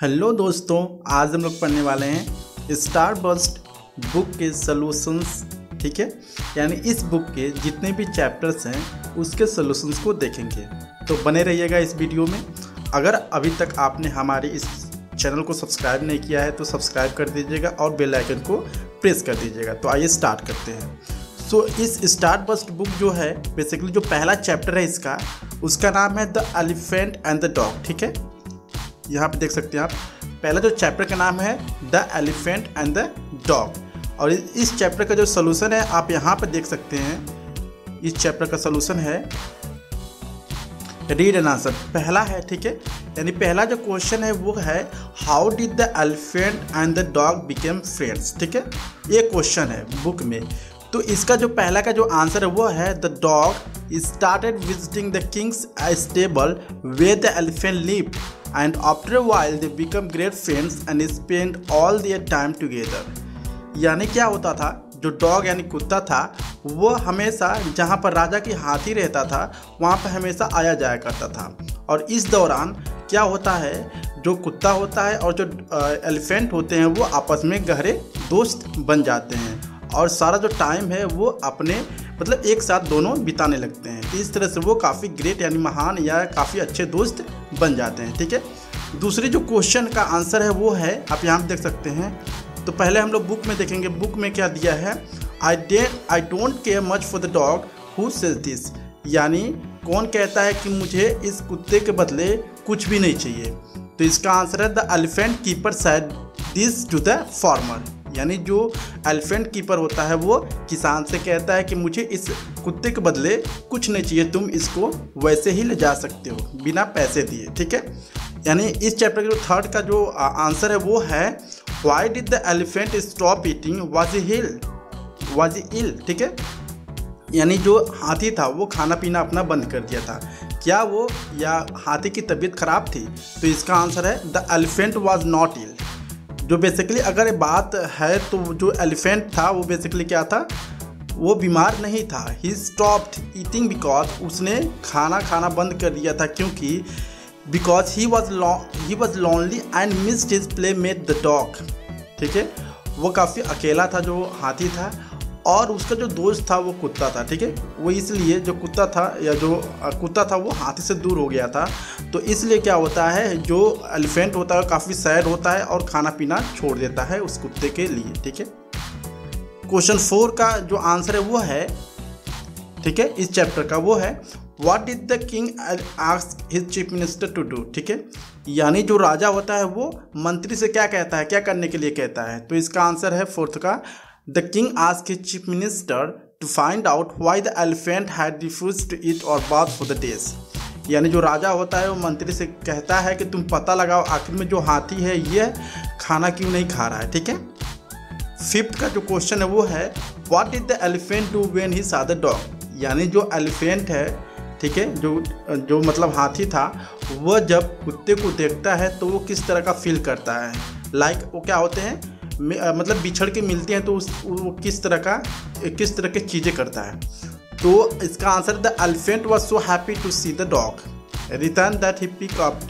Hello दोस्तों आज हम लोग पढ़ने वाले हैं स्टार बस्ट बुक के सोलूशंस ठीक है यानी इस बुक के जितने भी चैप्टर्स हैं उसके सोलूशंस को देखेंगे तो बने रहिएगा इस वीडियो में अगर अभी तक आपने हमारे इस चैनल को सब्सक्राइब नहीं किया है तो सब्सक्राइब कर दीजिएगा और बेल आइकन को प्रेस कर दीजिएगा तो आइए स्टार्ट करते हैं सो so, इस स्टार बस्ट बुक जो है बेसिकली जो पहला चैप्टर है इसका उसका नाम है the elephant and the dog ठीक है यहाँ पे देख सकते हैं आप पहला जो चैप्टर का नाम है the elephant and the dog और इस चैप्टर का जो सोल्यूशन है आप यहाँ पर देख सकते हैं इस चैप्टर का सोल्यूशन है रीड एन आंसर पहला है ठीक है यानी पहला जो क्वेश्चन है वो है how did the elephant and the dog become friends ठीक है ये क्वेश्चन है बुक में तो इसका जो पहला का जो आंसर है वो है the dog started visiting the king's stable where the elephant live and after a while they become great friends and spend all their time together. यानी क्या होता था जो डॉग यानी कुत्ता था वो हमेशा जहाँ पर राजा की हाथी रहता था वहाँ पर हमेशा आया जाया करता था और इस दौरान क्या होता है जो कुत्ता होता है और जो एलिफेंट होते हैं वो आपस में गहरे दोस्त बन जाते हैं और सारा जो टाइम है वो अपने मतलब एक साथ दोनों बिताने लगते हैं इस तरह से वो काफ़ी ग्रेट यानी महान या काफ़ी अच्छे दोस्त बन जाते हैं ठीक है दूसरी जो क्वेश्चन का आंसर है वो है आप यहाँ देख सकते हैं तो पहले हम लोग बुक में देखेंगे बुक में क्या दिया है आई डे I don't care much for the dog who says this यानी कौन कहता है कि मुझे इस कुत्ते के बदले कुछ भी नहीं चाहिए तो इसका आंसर है the elephant keeper said this to the farmer यानी जो एलिफेंट कीपर होता है वो किसान से कहता है कि मुझे इस कुत्ते के बदले कुछ नहीं चाहिए तुम इसको वैसे ही ले जा सकते हो बिना पैसे दिए ठीक है यानी इस चैप्टर के जो थर्ड का जो आंसर है वो है why did the elephant stop eating was he ill was ill ठीक है यानी जो हाथी था वो खाना पीना अपना बंद कर दिया था क्या वो या हाथी की तबीयत खराब थी तो इसका आंसर है the elephant was not ill जो बेसिकली अगर बात है तो जो एलिफेंट था वो बेसिकली क्या था वो बीमार नहीं था ही स्टॉप्ड ईटिंग बिकॉज उसने खाना खाना बंद कर दिया था क्योंकि because he was he was lonely and missed his playmate the dog ठीक है वो काफ़ी अकेला था जो हाथी था और उसका जो दोस्त था वो कुत्ता था ठीक है वो इसलिए जो कुत्ता था या जो कुत्ता था वो हाथी से दूर हो गया था तो इसलिए क्या होता है जो एलिफेंट होता है काफ़ी सैड होता है और खाना पीना छोड़ देता है उस कुत्ते के लिए ठीक है क्वेश्चन फोर का जो आंसर है वो है ठीक है इस चैप्टर का वो है what did the king ask his chief minister to do ठीक है यानी जो राजा होता है वो मंत्री से क्या कहता है क्या करने के लिए कहता है तो इसका आंसर है फोर्थ का द किंग आज के chief minister to find out why the elephant had refused to eat or bath for the days यानी जो राजा होता है वो मंत्री से कहता है कि तुम पता लगाओ आखिर में जो हाथी है ये खाना क्यों नहीं खा रहा है ठीक है फिफ्थ का जो क्वेश्चन है वो है what is the elephant to when he saw the dog यानी जो एलिफेंट है ठीक है जो जो मतलब हाथी था वह जब कुत्ते को देखता है तो वो किस तरह का फील करता है लाइक like, वो क्या होते हैं मतलब बिछड़ के मिलते हैं तो उस वो किस तरह का किस तरह की चीज़ें करता है तो इसका answer the elephant was so happy to see the dog return that he pick up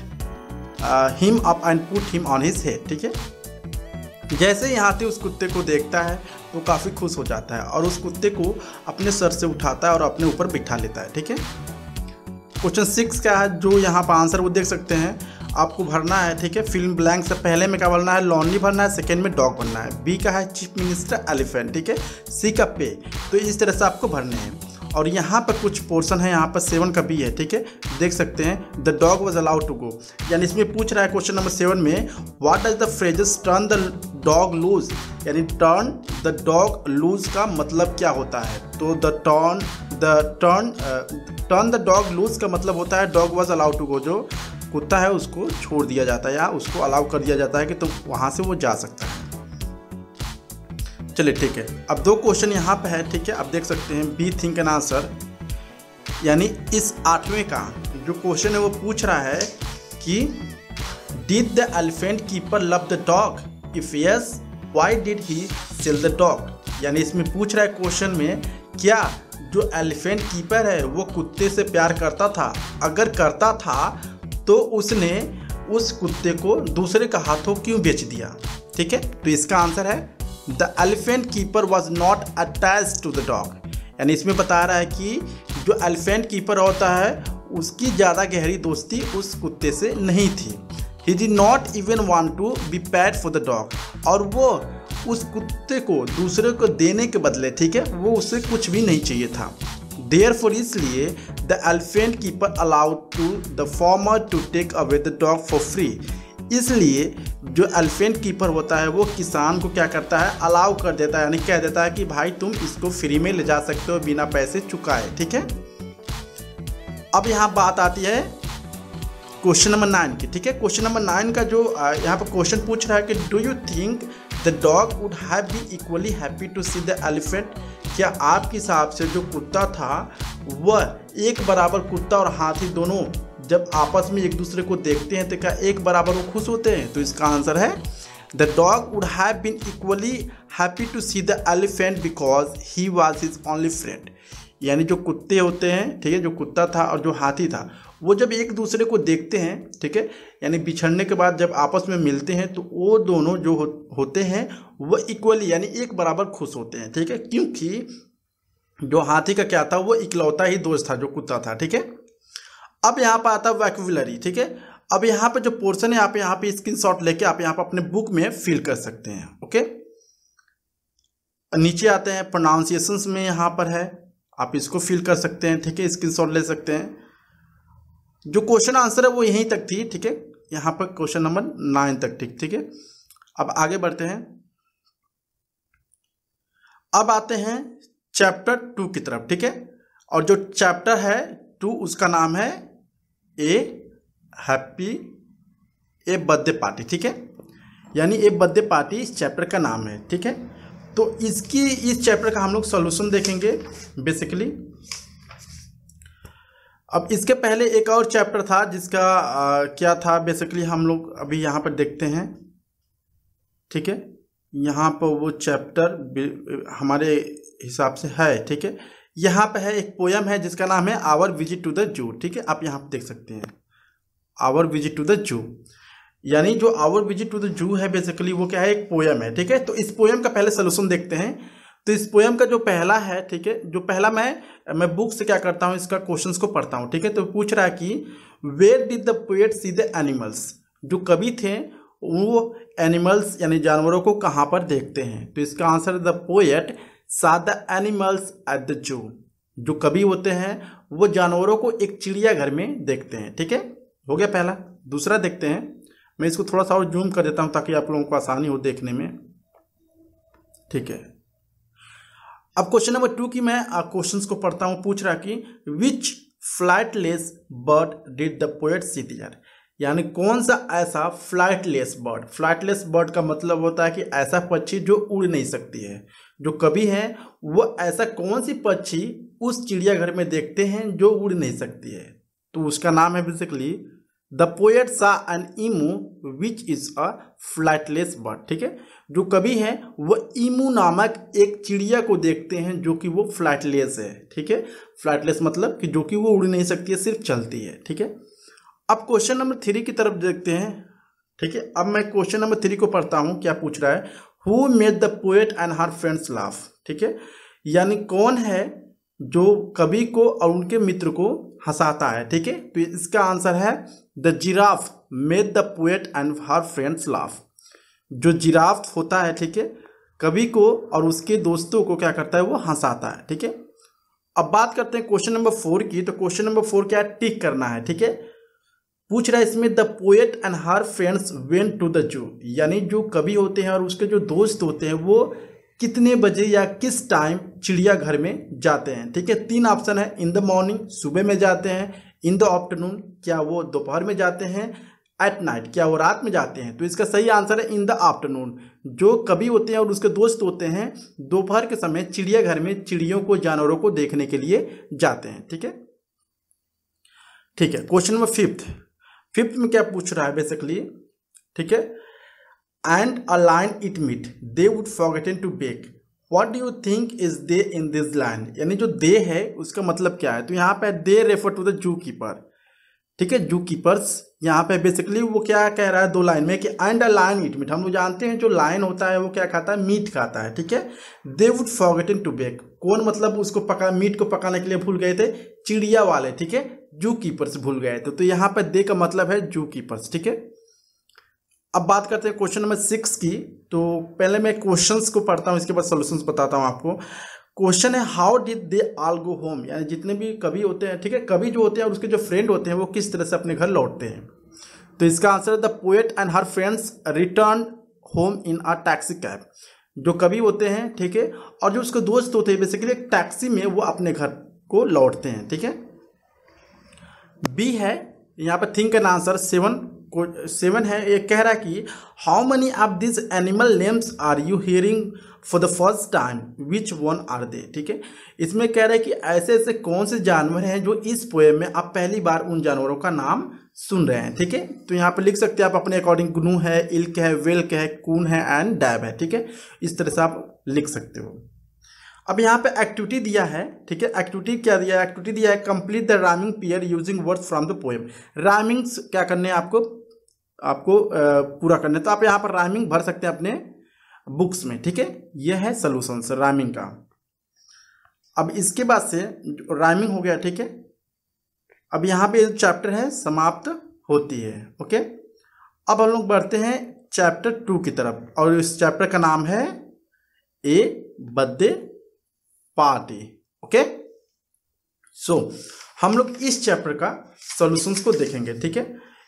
him up and put him on his head ठीक है जैसे ही हाथी उस कुत्ते को देखता है वो काफ़ी खुश हो जाता है और उस कुत्ते को अपने सर से उठाता है और अपने ऊपर बिठा लेता है ठीक है क्वेश्चन सिक्स का है जो यहाँ पर आंसर वो देख सकते हैं आपको भरना है ठीक है फिल्म ब्लैंक से पहले में क्या बनना है लॉन्नी भरना है सेकेंड में डॉग बनना है बी का है चीफ मिनिस्टर एलिफेंट ठीक है सी का पे तो इस तरह से आपको भरने हैं और यहाँ पर कुछ पोर्शन है यहाँ पर सेवन का भी है ठीक है देख सकते हैं the dog was allowed to go यानी इसमें पूछ रहा है क्वेश्चन नंबर सेवन में what does the phrases turn the dog loose यानी टर्न द डॉग लूज का मतलब क्या होता है तो the turn the turn turn the dog loose का मतलब होता है dog was allowed to go जो कुत्ता है उसको छोड़ दिया जाता है या उसको अलाउ कर दिया जाता है कि तुम तो वहाँ से वो जा सकता है चलिए ठीक है अब दो क्वेश्चन यहाँ पे है ठीक है अब देख सकते हैं बी थिंक एन आंसर यानी इस आठवें का जो क्वेश्चन है वो पूछ रहा है कि did the elephant keeper love the dog if yes why did he sell the dog यानी इसमें पूछ रहा है क्वेश्चन में क्या जो एलिफेंट कीपर है वो कुत्ते से प्यार करता था अगर करता था तो उसने उस कुत्ते को दूसरे का हाथों क्यों बेच दिया ठीक है तो इसका आंसर है the elephant keeper was not attach to the dog यानी इसमें बता रहा है कि जो एलिफेंट कीपर होता है उसकी ज़्यादा गहरी दोस्ती उस कुत्ते से नहीं थी he did not even want to be paid for the dog और वो उस कुत्ते को दूसरे को देने के बदले ठीक है वो उसे कुछ भी नहीं चाहिए था फॉर इसलिए the elephant keeper allowed to the farmer to take away the dog for free इसलिए जो एलिफेंट कीपर होता है वो किसान को क्या करता है अलाउ कर देता है यानी कह देता है कि भाई तुम इसको फ्री में ले जा सकते हो बिना पैसे चुकाए ठीक है अब यहाँ बात आती है क्वेश्चन नंबर नाइन की ठीक है क्वेश्चन नंबर नाइन का जो यहाँ पर क्वेश्चन पूछ रहा है कि do you think the dog would have be equally happy to see the elephant क्या आपके हिसाब से जो कुत्ता था वह एक बराबर कुत्ता और हाथी दोनों जब आपस में एक दूसरे को देखते हैं तो क्या एक बराबर वो खुश होते हैं तो इसका आंसर है the dog would have been equally happy to see the elephant because he was his only friend यानी जो कुत्ते होते हैं ठीक है जो कुत्ता था और जो हाथी था वो जब एक दूसरे को देखते हैं ठीक है यानी बिछड़ने के बाद जब आपस में मिलते हैं तो वो दोनों जो हो, होते हैं वह इक्वली यानी एक बराबर खुश होते हैं ठीक है क्योंकि जो हाथी का क्या था वो इकलौता ही दोस्त था जो कुत्ता था ठीक है अब यहाँ पर आता है वैक्यूलरी ठीक है अब यहाँ पर जो पोर्शन है आप यहाँ पे स्क्रीन शॉट लेके आप यहाँ पर अपने बुक में फिल कर सकते हैं ओके नीचे आते हैं प्रोनाउंसिएशंस में यहाँ पर है आप इसको फिल कर सकते हैं ठीक है स्क्रीन शॉट ले सकते हैं जो क्वेश्चन आंसर है वो यहीं तक थी ठीक है यहाँ पर क्वेश्चन नंबर नाइन तक ठीक ठीक है अब आगे बढ़ते हैं अब आते हैं चैप्टर टू की तरफ ठीक है और जो चैप्टर है टू उसका नाम है a happy a birthday party ठीक है यानी ए बर्थडे पार्टी इस चैप्टर का नाम है ठीक है तो इसकी इस चैप्टर का हम लोग सोल्यूशन देखेंगे बेसिकली अब इसके पहले एक और चैप्टर था जिसका आ, क्या था बेसिकली हम लोग अभी यहाँ पर देखते हैं ठीक है यहाँ पर वो चैप्टर हमारे हिसाब से है ठीक है यहाँ पर है एक पोयम है जिसका नाम है आवर विजिट टू द जू ठीक है आप यहाँ पर देख सकते हैं our visit to the zoo यानी जो आवर विजिट टू द जू है बेसिकली वो क्या है एक पोयम है ठीक है तो इस पोयम का पहले सोल्यूशन देखते हैं तो इस पोएम का जो पहला है ठीक है जो पहला मैं मैं बुक से क्या करता हूँ इसका क्वेश्चन को पढ़ता हूँ ठीक है तो पूछ रहा है कि where did the poet see the animals जो कवि थे वो एनिमल्स यानी जानवरों को कहाँ पर देखते हैं तो इसका answer the poet saw the animals at the zoo जो कभी होते हैं वो जानवरों को एक चिड़ियाघर में देखते हैं ठीक है हो गया पहला दूसरा देखते हैं मैं इसको थोड़ा सा और जूम कर देता हूँ ताकि आप लोगों को आसानी हो देखने में ठीक है अब क्वेश्चन नंबर टू की मैं क्वेश्चंस को पढ़ता हूँ पूछ रहा कि which flightless bird did the poet see there यानी कौन सा ऐसा फ्लाइटलेस बर्ड फ्लाइटलेस बर्ड का मतलब होता है कि ऐसा पक्षी जो उड़ नहीं सकती है जो कभी है वह ऐसा कौन सी पक्षी उस चिड़ियाघर में देखते हैं जो उड़ नहीं सकती है तो उसका नाम है basically the poet saw an emu which is a flightless bird ठीक है जो कभी है वो ईमू नामक एक चिड़िया को देखते हैं जो कि वो फ्लैटलेस है ठीक है फ्लैटलेस मतलब कि जो कि वो उड़ नहीं सकती है सिर्फ चलती है ठीक है अब क्वेश्चन नंबर थ्री की तरफ देखते हैं ठीक है अब मैं क्वेश्चन नंबर थ्री को पढ़ता हूँ क्या पूछ रहा है who made the poet and her friends laugh ठीक है यानी कौन है जो कवि को और उनके मित्र को हंसाता है ठीक है तो इसका आंसर है the giraffe made the poet and her friends laugh जो जिराफ होता है ठीक है कवि को और उसके दोस्तों को क्या करता है वो हंसाता है ठीक है अब बात करते हैं क्वेश्चन नंबर फोर की तो क्वेश्चन नंबर फोर क्या है टिक करना है ठीक है पूछ रहा है इसमें the poet and her friends went to the zoo यानी जो कवि होते हैं और उसके जो दोस्त होते हैं वो कितने बजे या किस टाइम चिड़ियाघर में जाते हैं ठीक है तीन ऑप्शन है इन द मॉर्निंग सुबह में जाते हैं इन द आफ्टरनून क्या वो दोपहर में जाते हैं एट नाइट क्या वो रात में जाते हैं तो इसका सही आंसर है इन द आफ्टरनून जो कवि होते हैं और उसके दोस्त होते हैं दोपहर के समय चिड़ियाघर में चिड़ियों को जानवरों को देखने के लिए जाते हैं ठीक है ठीक है क्वेश्चन नंबर फिफ्थ फिफ्थ में क्या पूछ रहा है बेसिकली ठीक है and a line it meet they would forgotten to bake what do you think is they in this line यानी जो दे है उसका मतलब क्या है तो यहाँ पे they refer to the zoo keeper ठीक है जू कीपर्स यहाँ पे बेसिकली वो क्या कह रहा है दो लाइन में कि and a line it meet हम लोग जानते हैं जो लाइन होता है वो क्या खाता है मीट खाता है ठीक है they would forgotten to bake कौन मतलब उसको पका मीट को पकाने के लिए भूल गए थे चिड़िया वाले ठीक है जू कीपर्स भूल गए थे तो, तो यहाँ पर दे का मतलब है जू कीपर्स ठीक है अब बात करते हैं क्वेश्चन नंबर सिक्स की तो पहले मैं क्वेश्चंस को पढ़ता हूँ इसके बाद सोल्यूशंस बताता हूँ आपको क्वेश्चन है how did they all go home यानी जितने भी कभी होते हैं ठीक है कभी जो होते हैं और उसके जो फ्रेंड होते हैं वो किस तरह से अपने घर लौटते हैं तो इसका आंसर है the poet and her friends return home in a taxi cab जो कभी होते हैं ठीक है और जो उसके दोस्त होते हैं बेसिकली टैक्सी में वो अपने घर को लौटते हैं ठीक है बी है यहाँ पर थिंक एन आंसर सेवन को सेवन है ये कह रहा है कि how many of this animal names are you hearing for the first time which one are they ठीक है इसमें कह रहा है कि ऐसे ऐसे कौन से जानवर हैं जो इस पोएम में आप पहली बार उन जानवरों का नाम सुन रहे हैं ठीक है तो यहाँ पर लिख सकते हैं आप अपने अकॉर्डिंग गुनू है इल्क है वेल्क है कून है एंड डैब है ठीक है इस तरह से आप लिख सकते हो अब यहाँ पे एक्टिविटी दिया है ठीक है एक्टिविटी क्या दिया है एक्टिविटी दिया है complete the rhyming pair using words from the poem rhymings क्या करने आपको आपको पूरा करने तो आप यहाँ पर रामिंग भर सकते हैं अपने बुक्स में ठीक है यह है सोल्यूशन रामिंग का अब इसके बाद से रामिंग हो गया ठीक है अब यहाँ पे चैप्टर है समाप्त होती है ओके अब हम लोग बढ़ते हैं चैप्टर टू की तरफ और इस चैप्टर का नाम है a birthday party okay so हम लोग इस चैप्टर का सॉल्यूशंस को देखेंगे ठीक है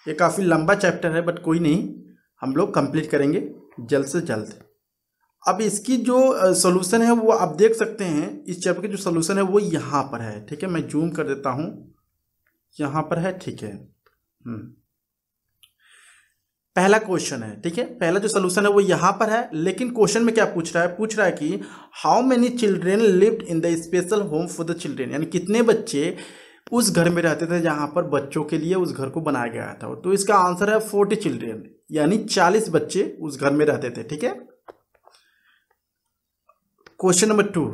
ये काफ़ी लंबा चैप्टर है बट कोई नहीं हम लोग कंप्लीट करेंगे जल्द से जल्द अब इसकी जो सोल्यूशन है वो आप देख सकते हैं इस चैप्टर की जो सोल्यूशन है वो यहाँ पर है ठीक है मैं जूम कर देता हूँ यहाँ पर है ठीक है हम्म। पहला क्वेश्चन है ठीक है पहला जो सोल्यूशन है वो यहाँ पर है लेकिन क्वेश्चन में क्या पूछ रहा है पूछ रहा है कि how many children lived in the special home for the children यानी कितने बच्चे उस घर में रहते थे जहाँ पर बच्चों के लिए उस घर को बनाया गया था तो इसका आंसर है फोर्टी चिल्ड्रेन यानी चालीस बच्चे उस घर में रहते थे ठीक है question number two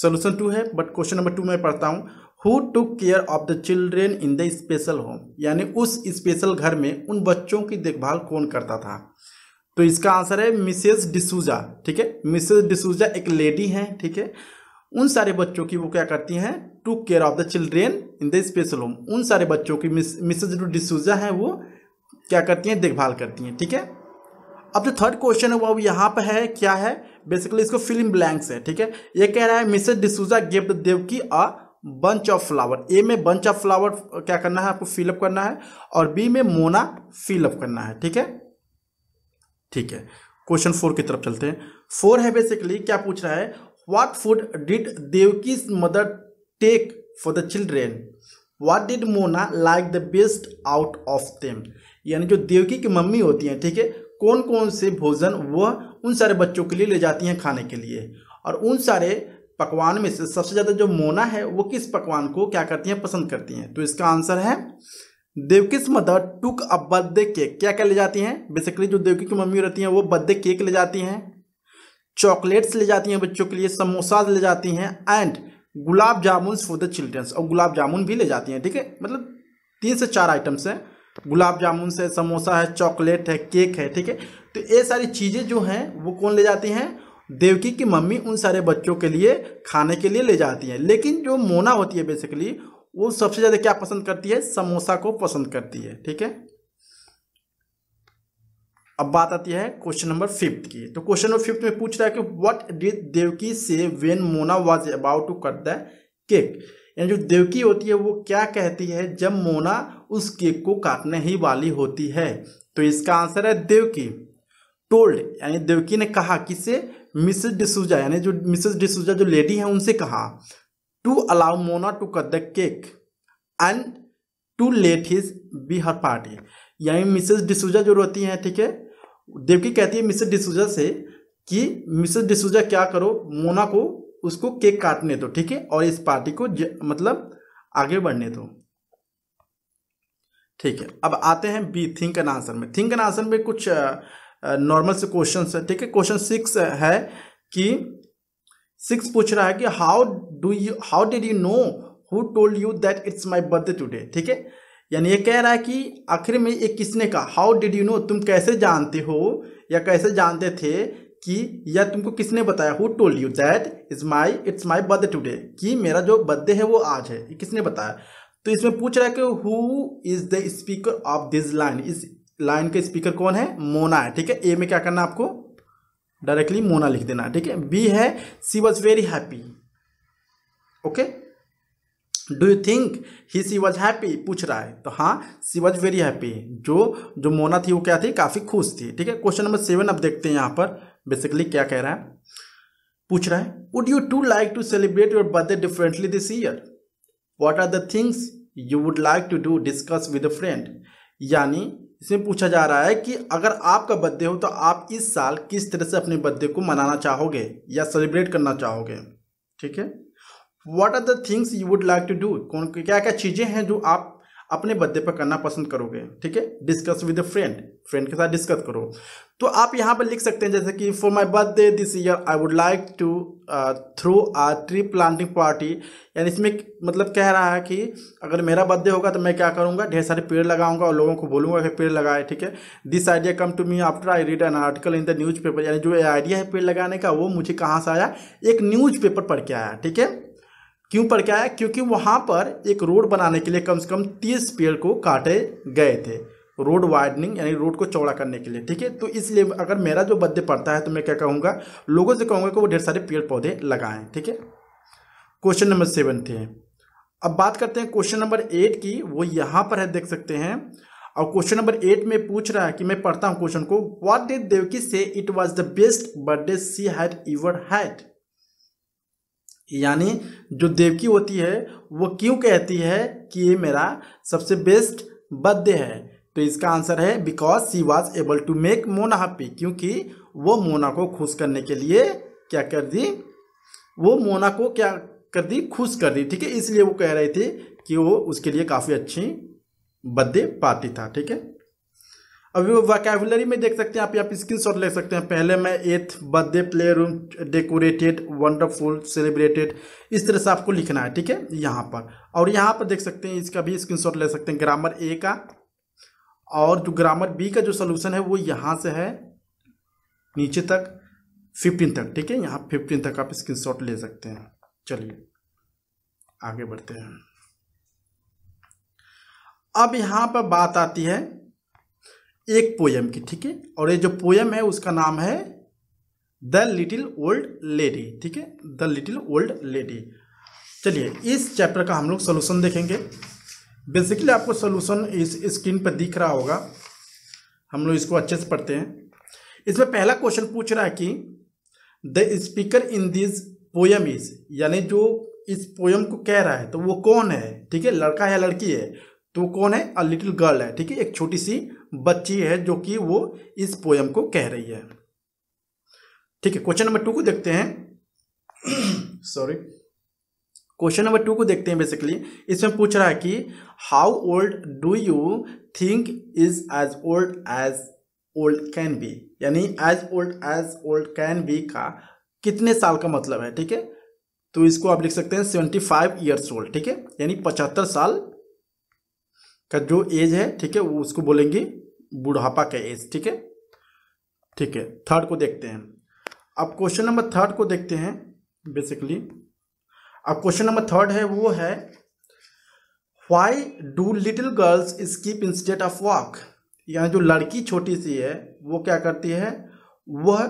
solution two है बट क्वेश्चन नंबर टू मैं पढ़ता हूँ who took care of the children in the special home यानी उस स्पेशल घर में उन बच्चों की देखभाल कौन करता था तो इसका आंसर है मिसेज डिसूजा ठीक है मिसेज डिसूजा एक लेडी हैं ठीक है उन सारे बच्चों की वो क्या करती हैं to care of the children in the special home उन सारे बच्चों की मिसेज डिसूजा हैं वो क्या करती हैं देखभाल करती हैं ठीक है थीके? अब जो थर्ड क्वेश्चन है वो अब यहाँ पर है क्या है बेसिकली इसको फिल्म ब्लैंक्स है ठीक है ये कह रहा है Mrs D'Souza gift Devaki a bunch of flower ए में बंच ऑफ फ्लावर क्या करना है आपको फिलअप करना है और बी में मोना फिलअप करना है ठीक है ठीक है क्वेश्चन फोर की तरफ चलते हैं फोर है बेसिकली क्या पूछ रहा है what food did Devaki mother take for the children what did Mona like the best out of them यानी जो देवकी की मम्मी होती हैं ठीक है कौन कौन से भोजन वह उन सारे बच्चों के लिए ले जाती हैं खाने के लिए और उन सारे पकवान में से सबसे ज़्यादा जो मोना है वो किस पकवान को क्या करती हैं पसंद करती हैं तो इसका आंसर है Devaki mother took a birthday cake क्या क्या ले जाती हैं बेसिकली जो देवकी की मम्मी रहती हैं वो बर्थडे केक ले जाती हैं चॉकलेट्स ले जाती हैं बच्चों के लिए समोसा ले जाती हैं and gulab jamun for the childrens और गुलाब जामुन भी ले जाती हैं ठीक है मतलब तीन से चार आइटम्स हैं गुलाब जामुन से समोसा है चॉकलेट है केक है ठीक है तो ये सारी चीज़ें जो हैं वो कौन ले जाती हैं देवकी की मम्मी उन सारे बच्चों के लिए खाने के लिए ले जाती है लेकिन जो मोना होती है बेसिकली वो सबसे ज़्यादा क्या पसंद करती है समोसा को पसंद करती है ठीक है अब बात आती है क्वेश्चन नंबर फिफ्थ की तो क्वेश्चन नंबर फिफ्थ में पूछ रहा है कि what did Devaki say when Mona was about to cut the cake यानी जो देवकी होती है वो क्या कहती है जब मोना उस केक को काटने ही वाली होती है तो इसका आंसर है देवकी टोल्ड यानी देवकी ने कहा किसे मिसेज डिसूजा यानी जो मिसेज डिसूजा जो लेडी है उनसे कहा to allow Mona to cut the cake and to let his be her party यानी मिसेज डिसूजा जो रहती हैं ठीक है देवकी कहती है मिसेज डिसूजा से कि मिसेज डिसूजा क्या करो मोना को उसको केक काटने दो ठीक है और इस पार्टी को मतलब आगे बढ़ने दो ठीक है अब आते हैं बी थिंक एन आंसर में थिंक एन आंसर में कुछ नॉर्मल से क्वेश्चन ठीक है क्वेश्चन सिक्स है कि सिक्स पूछ रहा है कि how do you how did you know who told you that it's my birthday today ठीक है यानी ये कह रहा है कि आखिर में ये किसने कहा हाउ डिड यू नो तुम कैसे जानते हो या कैसे जानते थे कि या तुमको किसने बताया who told you that is my it's my birthday today कि मेरा जो बर्थडे है वो आज है किसने बताया तो इसमें पूछ रहा है कि who is the speaker of this line इस लाइन के स्पीकर कौन है मोना है ठीक है ए में क्या करना आपको डायरेक्टली मोना लिख देना ठीक है बी है she was very happy okay do you think he she was happy पूछ रहा है तो हाँ सी वॉज वेरी हैप्पी जो जो मोना थी वो क्या थी काफ़ी खुश थी ठीक है क्वेश्चन नंबर सेवन अब देखते हैं यहां पर बेसिकली क्या कह रहा है पूछ रहा है would you to like to celebrate your birthday differently this year what are the things you would like to do discuss with a friend यानी इसमें पूछा जा रहा है कि अगर आपका बर्थडे हो तो आप इस साल किस तरह से अपने बर्थडे को मनाना चाहोगे या सेलिब्रेट करना चाहोगे ठीक है what are the things you would like to do कौन क्या क्या चीज़ें हैं जो आप अपने बर्थडे पर करना पसंद करोगे ठीक है discuss with a friend friend के साथ डिस्कस करो तो आप यहाँ पर लिख सकते हैं जैसे कि for my birthday this year I would like to throw a tree planting party यानी इसमें मतलब कह रहा है कि अगर मेरा बर्थडे होगा तो मैं क्या करूँगा ढेर सारे पेड़ लगाऊंगा और लोगों को बोलूंगा कि पेड़ लगाए ठीक है this idea came to me after I read an article in the newspaper यानी जो आइडिया है पेड़ लगाने का वो मुझे कहाँ से आया एक न्यूज़ पेपर पढ़ के आया ठीक है क्यों पर क्या है क्योंकि वहाँ पर एक रोड बनाने के लिए कम से कम तीस पेड़ को काटे गए थे रोड वाइडनिंग यानी रोड को चौड़ा करने के लिए ठीक है तो इसलिए अगर मेरा जो बर्थडे पड़ता है तो मैं क्या कहूँगा लोगों से कहूँगा कि वो ढेर सारे पेड़ पौधे लगाएं ठीक है क्वेश्चन नंबर सेवन थे अब बात करते हैं क्वेश्चन नंबर एट की वो यहाँ पर है देख सकते हैं और क्वेश्चन नंबर एट में पूछ रहा है कि मैं पढ़ता हूँ क्वेश्चन को what did Devaki say it was the best birthday she had ever had यानी जो देवकी होती है वो क्यों कहती है कि ये मेरा सबसे बेस्ट बर्थडे है तो इसका आंसर है because she was able to make Mona happy क्योंकि वो मोना को खुश करने के लिए क्या कर दी वो मोना को क्या कर दी खुश कर दी ठीक है इसलिए वो कह रहे थे कि वो उसके लिए काफ़ी अच्छी बर्थडे पार्टी था ठीक है अभी वो वैकेबुलरी में देख सकते हैं आप यहाँ पे स्क्रीन शॉट ले सकते हैं पहले मैं eighth birthday playroom decorated wonderful celebrated इस तरह से आपको लिखना है ठीक है यहाँ पर और यहाँ पर देख सकते हैं इसका भी स्क्रीन शॉट ले सकते हैं ग्रामर ए का और जो ग्रामर बी का जो सोल्यूशन है वो यहाँ से है नीचे तक फिफ्टीन तक ठीक है यहाँ फिफ्टीन तक आप स्क्रीन शॉट ले सकते हैं चलिए आगे बढ़ते हैं अब यहाँ पर बात आती है एक पोयम की ठीक है और ये जो पोयम है उसका नाम है द लिटिल ओल्ड लेडी ठीक है द लिटिल ओल्ड लेडी चलिए इस चैप्टर का हम लोग सोल्यूशन देखेंगे बेसिकली आपको सोल्यूशन इस स्क्रीन पर दिख रहा होगा हम लोग इसको अच्छे से पढ़ते हैं इसमें पहला क्वेश्चन पूछ रहा है कि the speaker in this poem is यानी जो इस पोयम को कह रहा है तो वो कौन है ठीक है लड़का है लड़की है तो कौन है अ लिटिल गर्ल है ठीक है एक छोटी सी बच्ची है जो कि वो इस पोयम को कह रही है ठीक है क्वेश्चन नंबर टू को देखते हैं सॉरी क्वेश्चन नंबर टू को देखते हैं बेसिकली इसमें पूछ रहा है कि how old do you think is as old as old can be यानी as old as old can be का कितने साल का मतलब है ठीक है तो इसको आप लिख सकते हैं सेवेंटी फाइव ईयर्स ओल्ड ठीक है यानी पचहत्तर साल का जो एज है ठीक है वो उसको बोलेंगे बुढ़ापा का एज ठीक है ठीक है थर्ड को देखते हैं अब क्वेश्चन नंबर थर्ड को देखते हैं बेसिकली अब क्वेश्चन नंबर थर्ड है वो है why do little girls skip instead instead of walk यानी जो लड़की छोटी सी है वो क्या करती है वह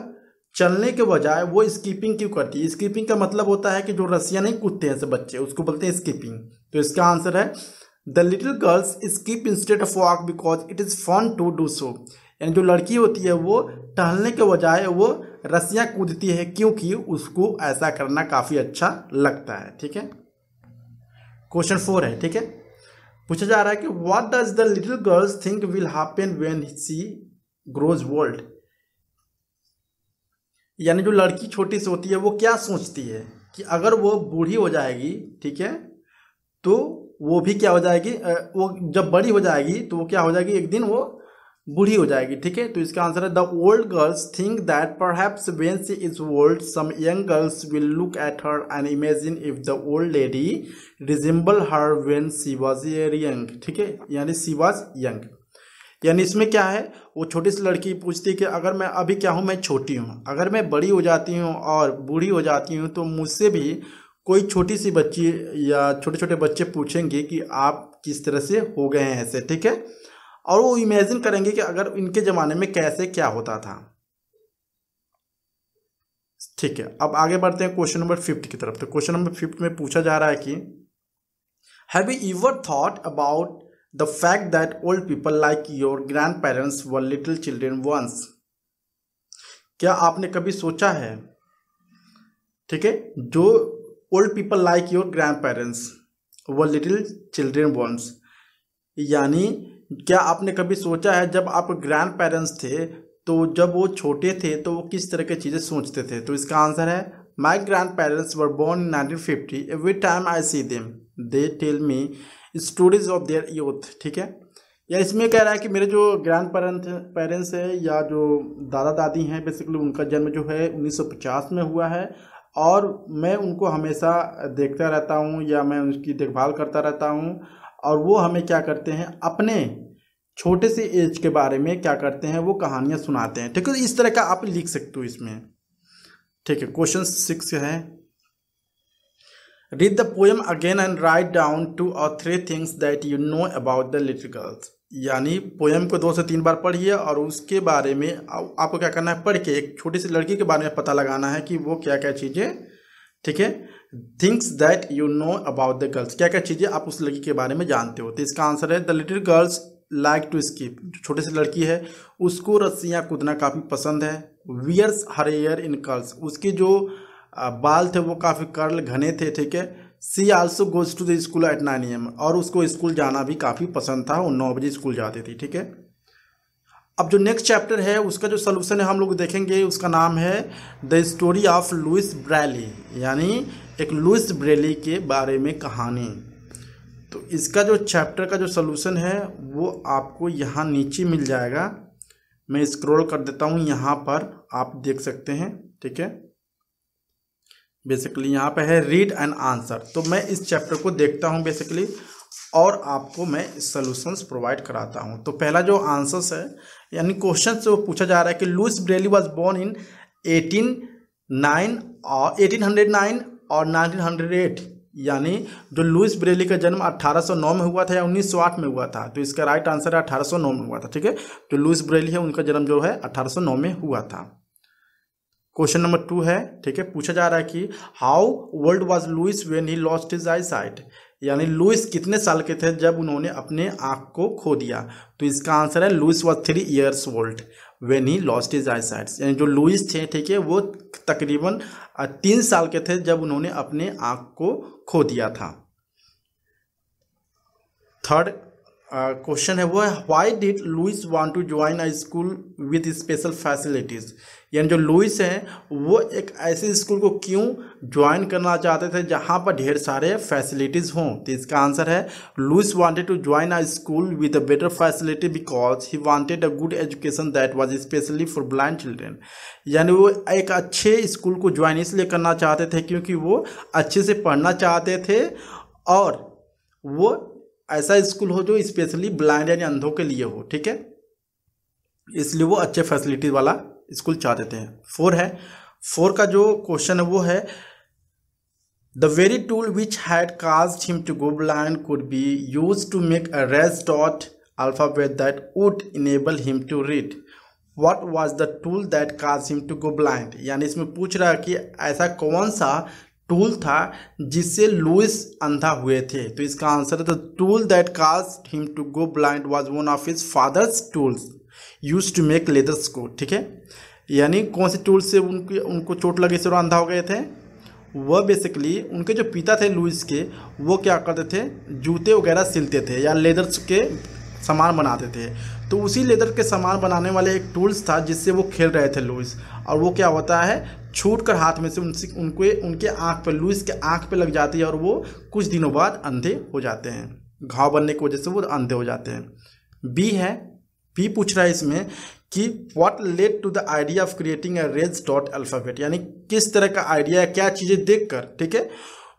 चलने के बजाय वो स्कीपिंग क्यों करती है स्कीपिंग का मतलब होता है कि जो रस्सियाँ नहीं कूदते हैं ऐसे बच्चे उसको बोलते हैं स्कीपिंग तो इसका आंसर है the little girls skip instead of walk because it is fun to do so यानी जो लड़की होती है वो टहलने के बजाय वो रस्सियाँ कूदती है क्योंकि उसको ऐसा करना काफ़ी अच्छा लगता है ठीक है क्वेश्चन फोर है ठीक है पूछा जा रहा है कि what does the little girls think will happen when she grows old यानी जो लड़की छोटी सी होती है वो क्या सोचती है कि अगर वो बूढ़ी हो जाएगी ठीक है तो वो भी क्या हो जाएगी वो जब बड़ी हो जाएगी तो वो क्या हो जाएगी एक दिन वो बूढ़ी हो जाएगी ठीक है तो इसका आंसर है the old girls think that perhaps when she is old some young girls will look at her and imagine if the old lady resemble her when she was young ठीक है यानी सी was young यानी इसमें क्या है वो छोटी सी लड़की पूछती है कि अगर मैं अभी क्या हूँ मैं छोटी हूँ अगर मैं बड़ी हो जाती हूँ और बूढ़ी हो जाती हूँ तो मुझसे भी कोई छोटी सी बच्ची या छोटे छोटे बच्चे पूछेंगे कि आप किस तरह से हो गए हैं ऐसे ठीक है और वो इमेजिन करेंगे कि अगर इनके ज़माने में कैसे क्या होता था ठीक है अब आगे बढ़ते हैं क्वेश्चन नंबर फिफ्थ की तरफ तो क्वेश्चन नंबर फिफ्थ में पूछा जा रहा है कि have you ever thought about the fact that old people like your grandparents were little children once क्या आपने कभी सोचा है ठीक है जो old people like your grandparents were little children once यानी क्या आपने कभी सोचा है जब आप ग्रैंड पेरेंट्स थे तो जब वो छोटे थे तो वो किस तरह की चीज़ें सोचते थे तो इसका आंसर है my grandparents were born in nineteen fifty every time I see them they tell me stories of their youth ठीक है या इसमें कह रहा है कि मेरे जो ग्रैंड पेरेंट पेरेंट्स है या जो दादा दादी हैं बेसिकली उनका जन्म जो है 1950 में हुआ है और मैं उनको हमेशा देखता रहता हूँ या मैं उनकी देखभाल करता रहता हूँ और वो हमें क्या करते हैं अपने छोटे से एज के बारे में क्या करते हैं वो कहानियाँ सुनाते हैं ठीक है तो इस तरह का आप लिख सकते हो इसमें ठीक है क्वेश्चन सिक्स है read the poem again and write down two और three things that you know about the little girls यानी पोएम को दो से तीन बार पढ़िए और उसके बारे में आपको क्या करना है पढ़ के एक छोटी सी लड़की के बारे में पता लगाना है कि वो क्या क्या चीज़ें ठीक है things that you know about the girls क्या क्या चीज़ें आप उस लड़की के बारे में जानते हो तो इसका आंसर है the little girls like to skip जो छोटी सी लड़की है उसको रस्सियाँ कूदना काफ़ी पसंद है wears her hair in curls उसके जो बाल थे वो काफ़ी कर्ल घने थे ठीक है she also goes to the school at nine AM और उसको स्कूल जाना भी काफ़ी पसंद था वो नौ बजे स्कूल जाती थी ठीक है अब जो नेक्स्ट चैप्टर है उसका जो सोल्यूशन है हम लोग देखेंगे उसका नाम है the story of Louis Braille यानी एक लुइस ब्रेली के बारे में कहानी तो इसका जो चैप्टर का जो सोल्यूशन है वो आपको यहाँ नीचे मिल जाएगा मैं स्क्रॉल कर देता हूँ यहाँ पर आप देख सकते हैं ठीक है बेसिकली यहाँ पे है रीड एंड आंसर तो मैं इस चैप्टर को देखता हूँ बेसिकली और आपको मैं सोल्यूशंस प्रोवाइड कराता हूँ तो पहला जो आंसर्स है यानी क्वेश्चन से वो पूछा जा रहा है कि Louis Braille was born in eighteen nine और एटीन हंड्रेड नाइन और नाइनटीन हंड्रेड एट यानी जो लुइस ब्रेली का जन्म 1809 में हुआ था या 1908 में हुआ था तो इसका राइट आंसर है 1809 में हुआ था ठीक है जो लुइस ब्रेली है उनका जन्म जो है 1809 में हुआ था क्वेश्चन नंबर टू है ठीक है पूछा जा रहा है कि how old was Louis when he lost his eyesight यानी लुइस कितने साल के थे जब उन्होंने अपने आँख को खो दिया तो इसका आंसर है Louis was three years old when he lost his eyesight यानी जो लुइस थे ठीक है वो तकरीबन तीन साल के थे जब उन्होंने अपने आँख को खो दिया था थर्ड क्वेश्चन है वो है why did Louis want to join a school with special facilities यानी जो लुइस हैं वो एक ऐसे स्कूल को क्यों ज्वाइन करना चाहते थे जहाँ पर ढेर सारे फैसिलिटीज़ हों तो इसका आंसर है Louis wanted to join a school with a better facility because he wanted a good education that was specially for blind children यानी वो एक अच्छे स्कूल को ज्वाइन इसलिए करना चाहते थे क्योंकि वो अच्छे से पढ़ना चाहते थे और वो ऐसा स्कूल हो जो स्पेशली ब्लाइंड यानी अंधों के लिए हो ठीक है इसलिए वो अच्छे फैसिलिटी वाला स्कूल चाह देते हैं फोर है फोर का जो क्वेश्चन है वो है the very tool which had caused him to go blind could be used to make a raised dot alphabet that would enable him to read what was the tool that caused him to go blind यानी इसमें पूछ रहा है कि ऐसा कौन सा tool था जिससे लुइस अंधा हुए थे तो इसका आंसर है tool that caused him to go blind was one of his father's tools used to make leathers को ठीक है यानी कौन से टूल से उनके उनको चोट लगे से और अंधा हो गए थे वह बेसिकली उनके जो पिता थे लुइस के वो क्या करते थे जूते वगैरह सिलते थे या लेदर्स के सामान बनाते थे तो उसी लेदर के सामान बनाने वाले एक टूल्स था जिससे वो खेल रहे थे लुइस और वो क्या होता है छूट कर हाथ में से उनसे उनके उनके आँख पर लुइस के आँख पर लग जाती है और वो कुछ दिनों बाद अंधे हो जाते हैं घाव बनने की वजह से वो अंधे हो जाते हैं बी है बी पूछ रहा है इसमें कि what led to the idea of creating a raised dot alphabet यानी किस तरह का आइडिया है क्या चीज़ें देख कर ठीक है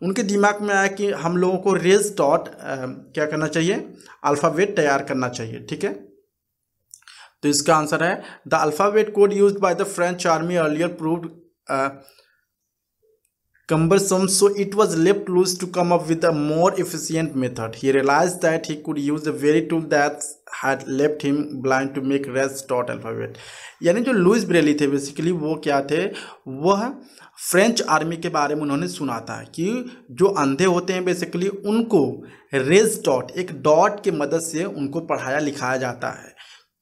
उनके दिमाग में आया कि हम लोगों को रेज डॉट क्या करना चाहिए अल्फ़ाबेट तैयार करना चाहिए ठीक है तो इसका आंसर है the alphabet code used by the French army earlier proved cumbersome so it was left loose to come up with a more efficient method he realized that he could use the very tool that had left him blind to make rest dot alphabet यानी जो Louis Braille थे basically वो क्या थे वह French army के बारे में उन्होंने सुना था कि जो अंधे होते हैं बेसिकली उनको रेज डॉट एक डॉट के मदद से उनको पढ़ाया लिखाया जाता है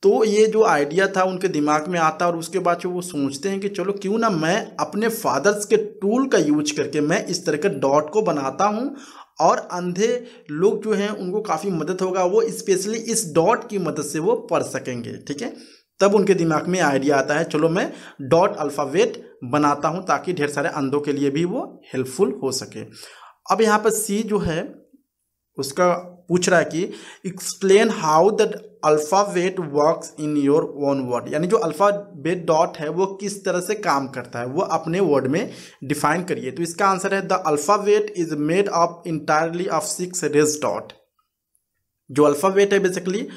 तो ये जो आइडिया था उनके दिमाग में आता और उसके बाद जो वो सोचते हैं कि चलो क्यों ना मैं अपने फादर्स के टूल का यूज करके मैं इस तरह के डॉट को बनाता हूँ और अंधे लोग जो हैं उनको काफ़ी मदद होगा वो स्पेशली इस डॉट की मदद से वो पढ़ सकेंगे ठीक है तब उनके दिमाग में आइडिया आता है चलो मैं डॉट अल्फ़ावेट बनाता हूँ ताकि ढेर सारे अंधों के लिए भी वो हेल्पफुल हो सके अब यहाँ पर सी जो है उसका पूछ रहा है कि explain how the alphabet works in your own word यानी जो अल्फ़ावेट डॉट है वो किस तरह से काम करता है वो अपने वर्ड में डिफाइन करिए तो इसका आंसर है the alphabet is made up entirely of six raised dot जो अल्फ़ावेट है बेसिकली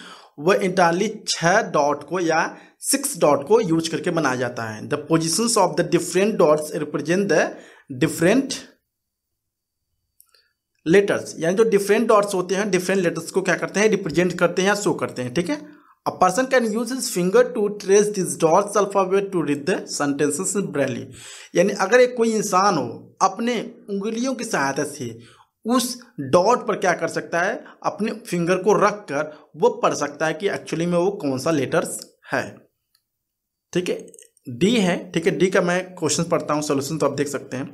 वह इंटायरली छः डॉट को या सिक्स डॉट को यूज करके बनाया जाता है the position of the different dots represent the different letters यानी जो डिफरेंट डॉट्स होते हैं डिफरेंट लेटर्स को क्या करते हैं रिप्रेजेंट करते हैं या शो करते हैं ठीक है a person can use his finger to trace this dots alphabet to read the sentences Braille यानी अगर एक कोई इंसान हो अपने उंगलियों की सहायता से उस डॉट पर क्या कर सकता है अपने फिंगर को रख कर वो पढ़ सकता है कि एक्चुअली में वो कौन सा लेटर्स है ठीक है डी है ठीक है डी का मैं क्वेश्चन पढ़ता हूँ सोल्यूशन तो आप देख सकते हैं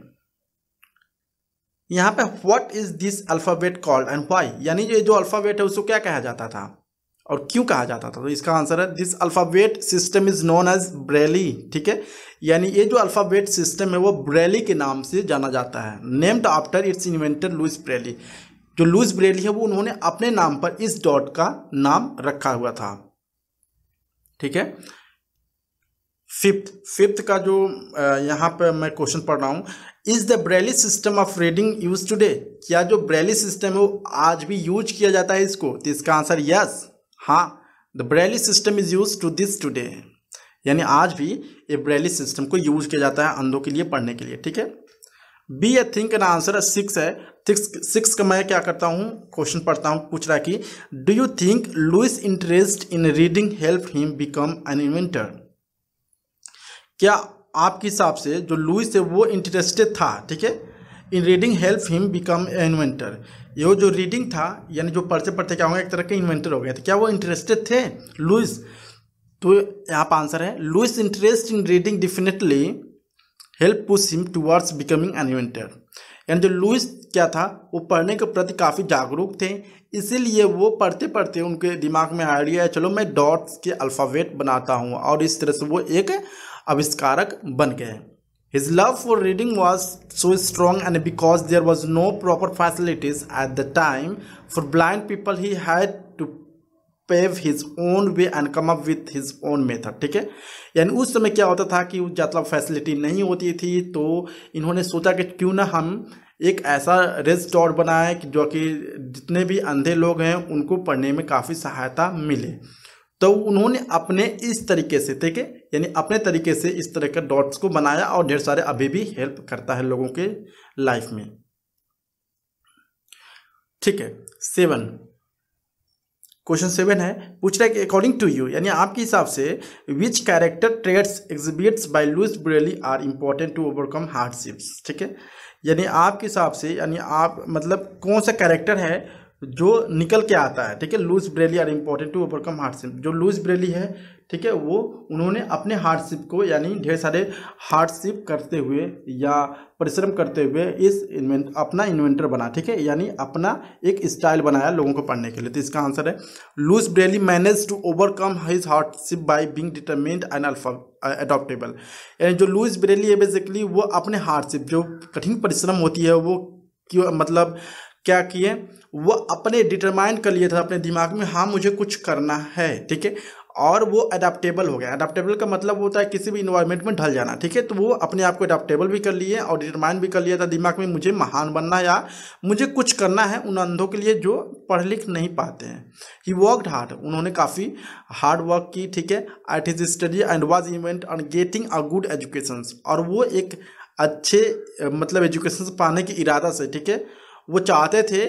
यहाँ पे what is this alphabet called and why यानी ये जो अल्फ़ाबेट है उसको क्या कहा जाता था और क्यों कहा जाता था तो इसका आंसर है this alphabet system is known as Braille ठीक है यानी ये जो अल्फ़ाबेट सिस्टम है वो ब्रेली के नाम से जाना जाता है named after its inventor Louis Braille जो लुइस ब्रेली है वो उन्होंने अपने नाम पर इस डॉट का नाम रखा हुआ था ठीक है फिफ्थ फिफ्थ का जो यहाँ पर मैं क्वेश्चन पढ़ रहा हूँ is the Braille system of reading used today क्या जो ब्रेली सिस्टम है वो आज भी यूज किया जाता है इसको तो इसका आंसर यस हाँ the Braille system is used to this today यानी आज भी ये ब्रेली सिस्टम को यूज किया जाता है अंधों के लिए पढ़ने के लिए ठीक है बी ए थिंक का आंसर सिक्स है सिक्स सिक्स का मैं क्या करता हूँ क्वेश्चन पढ़ता हूँ पूछ रहा कि do you think Louis interest in reading help him become an inventor क्या आपके हिसाब से जो लुइस है वो इंटरेस्टेड था ठीक है in reading help him become a inventor ये जो रीडिंग था यानी जो पढ़ते पढ़ते क्या होंगे एक तरह के इन्वेंटर हो गए थे क्या वो इंटरेस्टेड थे लुइस तो यहाँ पर आंसर है Louis interest in reading definitely help push him towards becoming an inventor यानी जो लुइस क्या था वो पढ़ने के प्रति काफ़ी जागरूक थे इसीलिए वो पढ़ते पढ़ते उनके दिमाग में आइडिया है चलो मैं डॉट्स के अल्फ़ावेट बनाता हूँ और इस तरह से वो एक आविष्कारक बन गए his love for reading was so strong and because there was no proper facilities at the time for blind people he had to pave his own way and come up with his own method ठीक है यानी उस समय क्या होता था कि ज़्यादा फैसिलिटी नहीं होती थी तो इन्होंने सोचा कि क्यों ना हम एक ऐसा रेज डॉट बनाए कि जो कि जितने भी अंधे लोग हैं उनको पढ़ने में काफ़ी सहायता मिले तो उन्होंने अपने इस तरीके से ठीक है यानी अपने तरीके से इस तरह के डॉट्स को बनाया और ढेर सारे अभी भी हेल्प करता है लोगों के लाइफ में ठीक है सेवन क्वेश्चन सेवन है पूछ रहा है कि अकॉर्डिंग टू यू यानी आपके हिसाब से which character traits exhibits by Louis Braille are important to overcome hardships ठीक है यानी आपके हिसाब से यानी आप मतलब कौन सा कैरेक्टर है जो निकल के आता है ठीक है Louis Braille are important to overcome hardship जो लूज ब्रेली है ठीक है वो उन्होंने अपने हार्डशिप को यानी ढेर सारे हार्डशिप करते हुए या परिश्रम करते हुए इस इन्वेंट अपना इन्वेंटर बना ठीक है यानी अपना एक स्टाइल बनाया लोगों को पढ़ने के लिए तो इसका आंसर है Louis Braille manage to overcome his hardship by being determined and alpha adaptable यानी जो लूज ब्रेली है बेसिकली वो अपने हार्डशिप जो कठिन परिश्रम होती है वो क्यों मतलब क्या किए वो अपने डिटरमाइन कर लिए था अपने दिमाग में हाँ मुझे कुछ करना है ठीक है और वो अडाप्टेबल हो गया अडाप्टेबल का मतलब होता है किसी भी इन्वायरमेंट में ढल जाना ठीक है तो वो अपने आप को अडाप्टेबल भी कर लिए और डिटरमाइन भी कर लिया था दिमाग में मुझे महान बनना या मुझे कुछ करना है उन अंधों के लिए जो पढ़ लिख नहीं पाते हैं ही वर्कड हार्ड उन्होंने काफ़ी हार्ड वर्क की ठीक है at his study and was intent on getting a good education और वो एक अच्छे मतलब एजुकेशन पाने के इरादा से ठीक है वो चाहते थे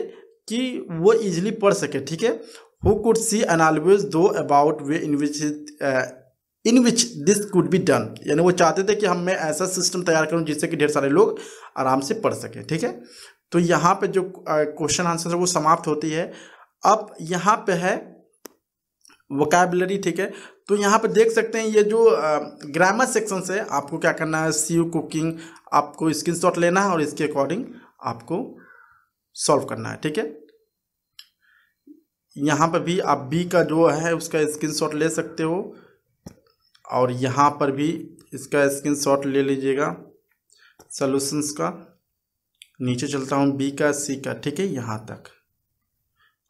कि वो इजिली पढ़ सके ठीक है who could see and always thought about way in which in which this could be done यानी वो चाहते थे कि हम मैं ऐसा सिस्टम तैयार करूं जिससे कि ढेर सारे लोग आराम से पढ़ सकें ठीक है तो यहाँ पे जो क्वेश्चन uh, आंसर है वो समाप्त होती है अब यहाँ पे है वोकेबलरी ठीक है तो यहाँ पे देख सकते हैं ये जो ग्रामर सेक्शन से आपको क्या करना है सी यू कुकिंग आपको स्क्रीन शॉट लेना है और इसके अकॉर्डिंग आपको सॉल्व करना है ठीक है यहाँ पर भी आप बी का जो है उसका स्क्रीनशॉट ले सकते हो और यहाँ पर भी इसका स्क्रीनशॉट ले लीजिएगा सॉल्यूशंस का नीचे चलता हूँ बी का सी का ठीक है यहाँ तक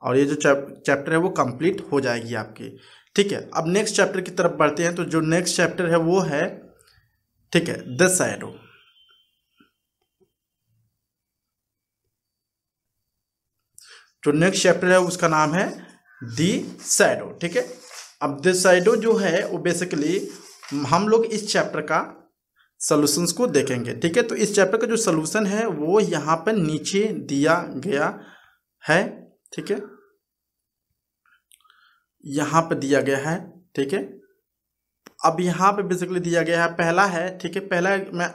और ये जो चैप्टर है वो कंप्लीट हो जाएगी आपकी ठीक है अब नेक्स्ट चैप्टर की तरफ बढ़ते हैं तो जो नेक्स्ट चैप्टर है वो है ठीक है द सैडो जो नेक्स्ट चैप्टर है उसका नाम है दी साइडो ठीक है अब द साइडो जो है वो बेसिकली हम लोग इस चैप्टर का सॉल्यूशंस को देखेंगे ठीक है तो इस चैप्टर का जो सोल्यूशन है वो यहाँ पर नीचे दिया गया है ठीक है यहाँ पर दिया गया है ठीक है अब यहाँ पे बेसिकली दिया गया है पहला है ठीक है पहला मैं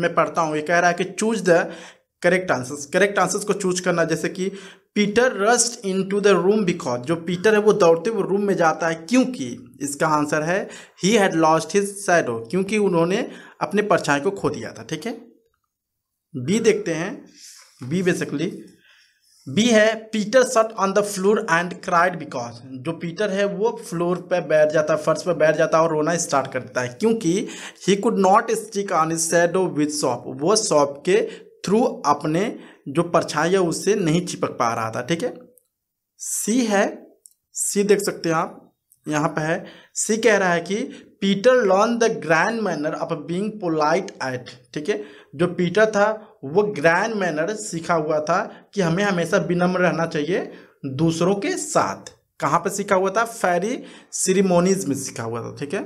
मैं पढ़ता हूँ ये कह रहा है कि choose the correct answers correct answers को चूज करना जैसे कि Peter rushed into the room because जो पीटर है वो दौड़ते हुए रूम में जाता है क्योंकि इसका आंसर है he had lost his shadow क्योंकि उन्होंने अपने परछाई को खो दिया था ठीक है बी देखते हैं बी बेसिकली बी है Peter sat on the floor and cried because जो पीटर है वो फ्लोर पे बैठ जाता है फर्श पे बैठ जाता है और रोना स्टार्ट कर देता है क्योंकि he could not stick on his shadow with soap वो शॉप के थ्रू अपने जो परछाई है उससे नहीं चिपक पा रहा था ठीक है सी है सी देख सकते हैं आप यहाँ पे है सी कह रहा है कि Peter learned the grand manner of being polite at ठीक है जो पीटर था वो ग्रैंड मैनर सीखा हुआ था कि हमें हमेशा विनम्र रहना चाहिए दूसरों के साथ कहाँ पे सीखा हुआ था फेरी सिरिमोनीज में सीखा हुआ था ठीक है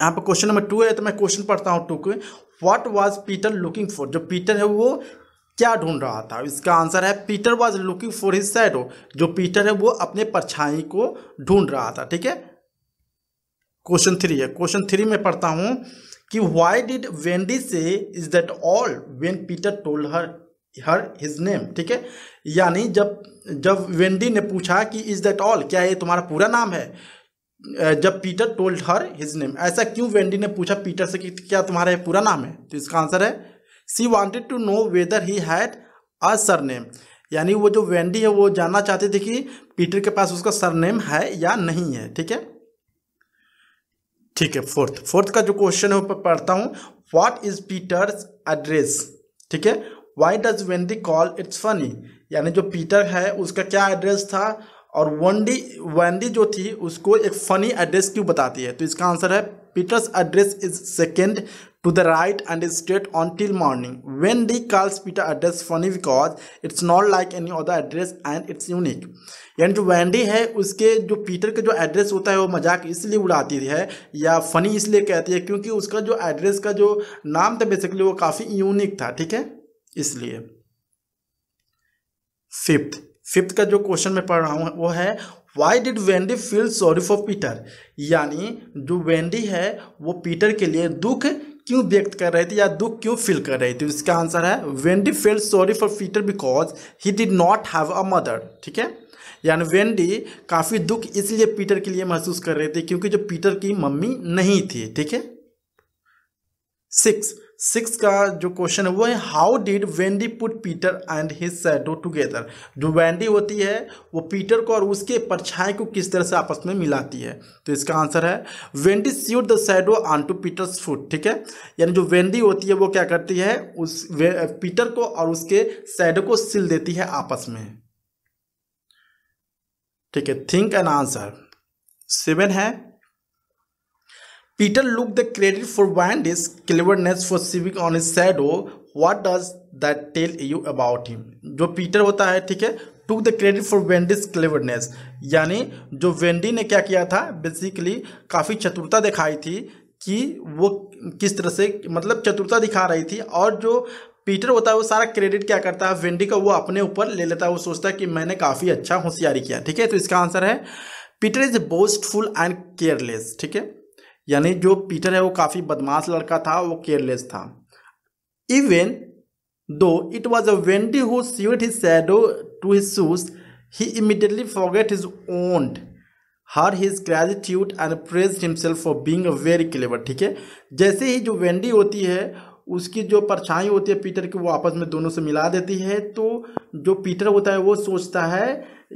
यहाँ पे क्वेश्चन नंबर टू है तो मैं क्वेश्चन पढ़ता हूँ टू के what was Peter looking for जो पीटर है वो क्या ढूंढ रहा था इसका आंसर है Peter was looking for his shadow जो पीटर है वो अपने परछाई को ढूंढ रहा था ठीक है क्वेश्चन थ्री है क्वेश्चन थ्री में पढ़ता हूँ कि why did Wendy say is that all when Peter told her her his name ठीक है यानी जब जब वेंडी ने पूछा कि इज दैट ऑल क्या ये तुम्हारा पूरा नाम है जब Peter told her his name ऐसा क्यों वेंडी ने पूछा पीटर से कि क्या तुम्हारा पूरा नाम है तो इसका आंसर है she wanted to know whether he had a surname यानी वो जो वेंडी है वो जानना चाहती थी कि पीटर के पास उसका सरनेम है या नहीं है ठीक है ठीक है फोर्थ फोर्थ का जो क्वेश्चन है वो पढ़ता हूँ वाट इज पीटर्स एड्रेस ठीक है why does Wendy call its funny यानी जो पीटर है उसका क्या एड्रेस था और वनडी वैंडी जो थी उसको एक फनी एड्रेस क्यों बताती है तो इसका आंसर है Peter's address is second to the right and straight on till morning when she calls Peter address funny because it's not like any other address and it's unique यानी जो Vendée है उसके जो पीटर का जो address होता है वो मजाक इसलिए उड़ाती है या फनी इसलिए कहती है क्योंकि उसका जो एड्रेस का जो नाम था बेसिकली वो काफ़ी यूनिक था ठीक है इसलिए फिफ्थ फिफ्थ का जो क्वेश्चन मैं पढ़ रहा हूँ वो है why did Wendy feel sorry for Peter यानी जो वेंडी है वो पीटर के लिए दुख क्यों व्यक्त कर रही थी या दुख क्यों फील कर रही थी इसका आंसर है Wendy feel sorry for Peter because he did not have a mother ठीक है यानी वेंडी काफ़ी दुख इसलिए पीटर के लिए महसूस कर रहे थे क्योंकि जो पीटर की मम्मी नहीं थी ठीक है सिक्स सिक्स का जो क्वेश्चन है वो है how did Wendy put Peter and his shadow together जो वेंडी होती है वो पीटर को और उसके परछाई को किस तरह से आपस में मिलाती है तो इसका आंसर है Wendy sewed the shadow on to Peter's foot ठीक है यानी जो वेंडी होती है वो क्या करती है उस पीटर को और उसके सैडो को सिल देती है आपस में ठीक है थिंक एंड आंसर सेवन है Peter looked the credit for Wendy's cleverness for saving on his shadow. What does that tell you about him? जो पीटर होता है ठीक है took the credit for Wendy's cleverness. यानी जो वेंडी ने क्या किया था बेसिकली काफ़ी चतुरता दिखाई थी कि वो किस तरह से मतलब चतुरता दिखा रही थी और जो पीटर होता है वो सारा क्रेडिट क्या करता है वेंडी का वो अपने ऊपर ले लेता है वो सोचता है कि मैंने काफ़ी अच्छा होशियारी किया ठीक है तो इसका आंसर है Peter is boastful and careless ठीक है यानी जो पीटर है वो काफ़ी बदमाश लड़का था वो केयरलेस था even though it was a Wendy who sewed his shadow to his shoes he immediately forget his owed her his gratitude and praise himself for being a very clever ठीक है जैसे ही जो वेंडी होती है उसकी जो परछाई होती है पीटर की वो आपस में दोनों से मिला देती है तो जो पीटर होता है वो सोचता है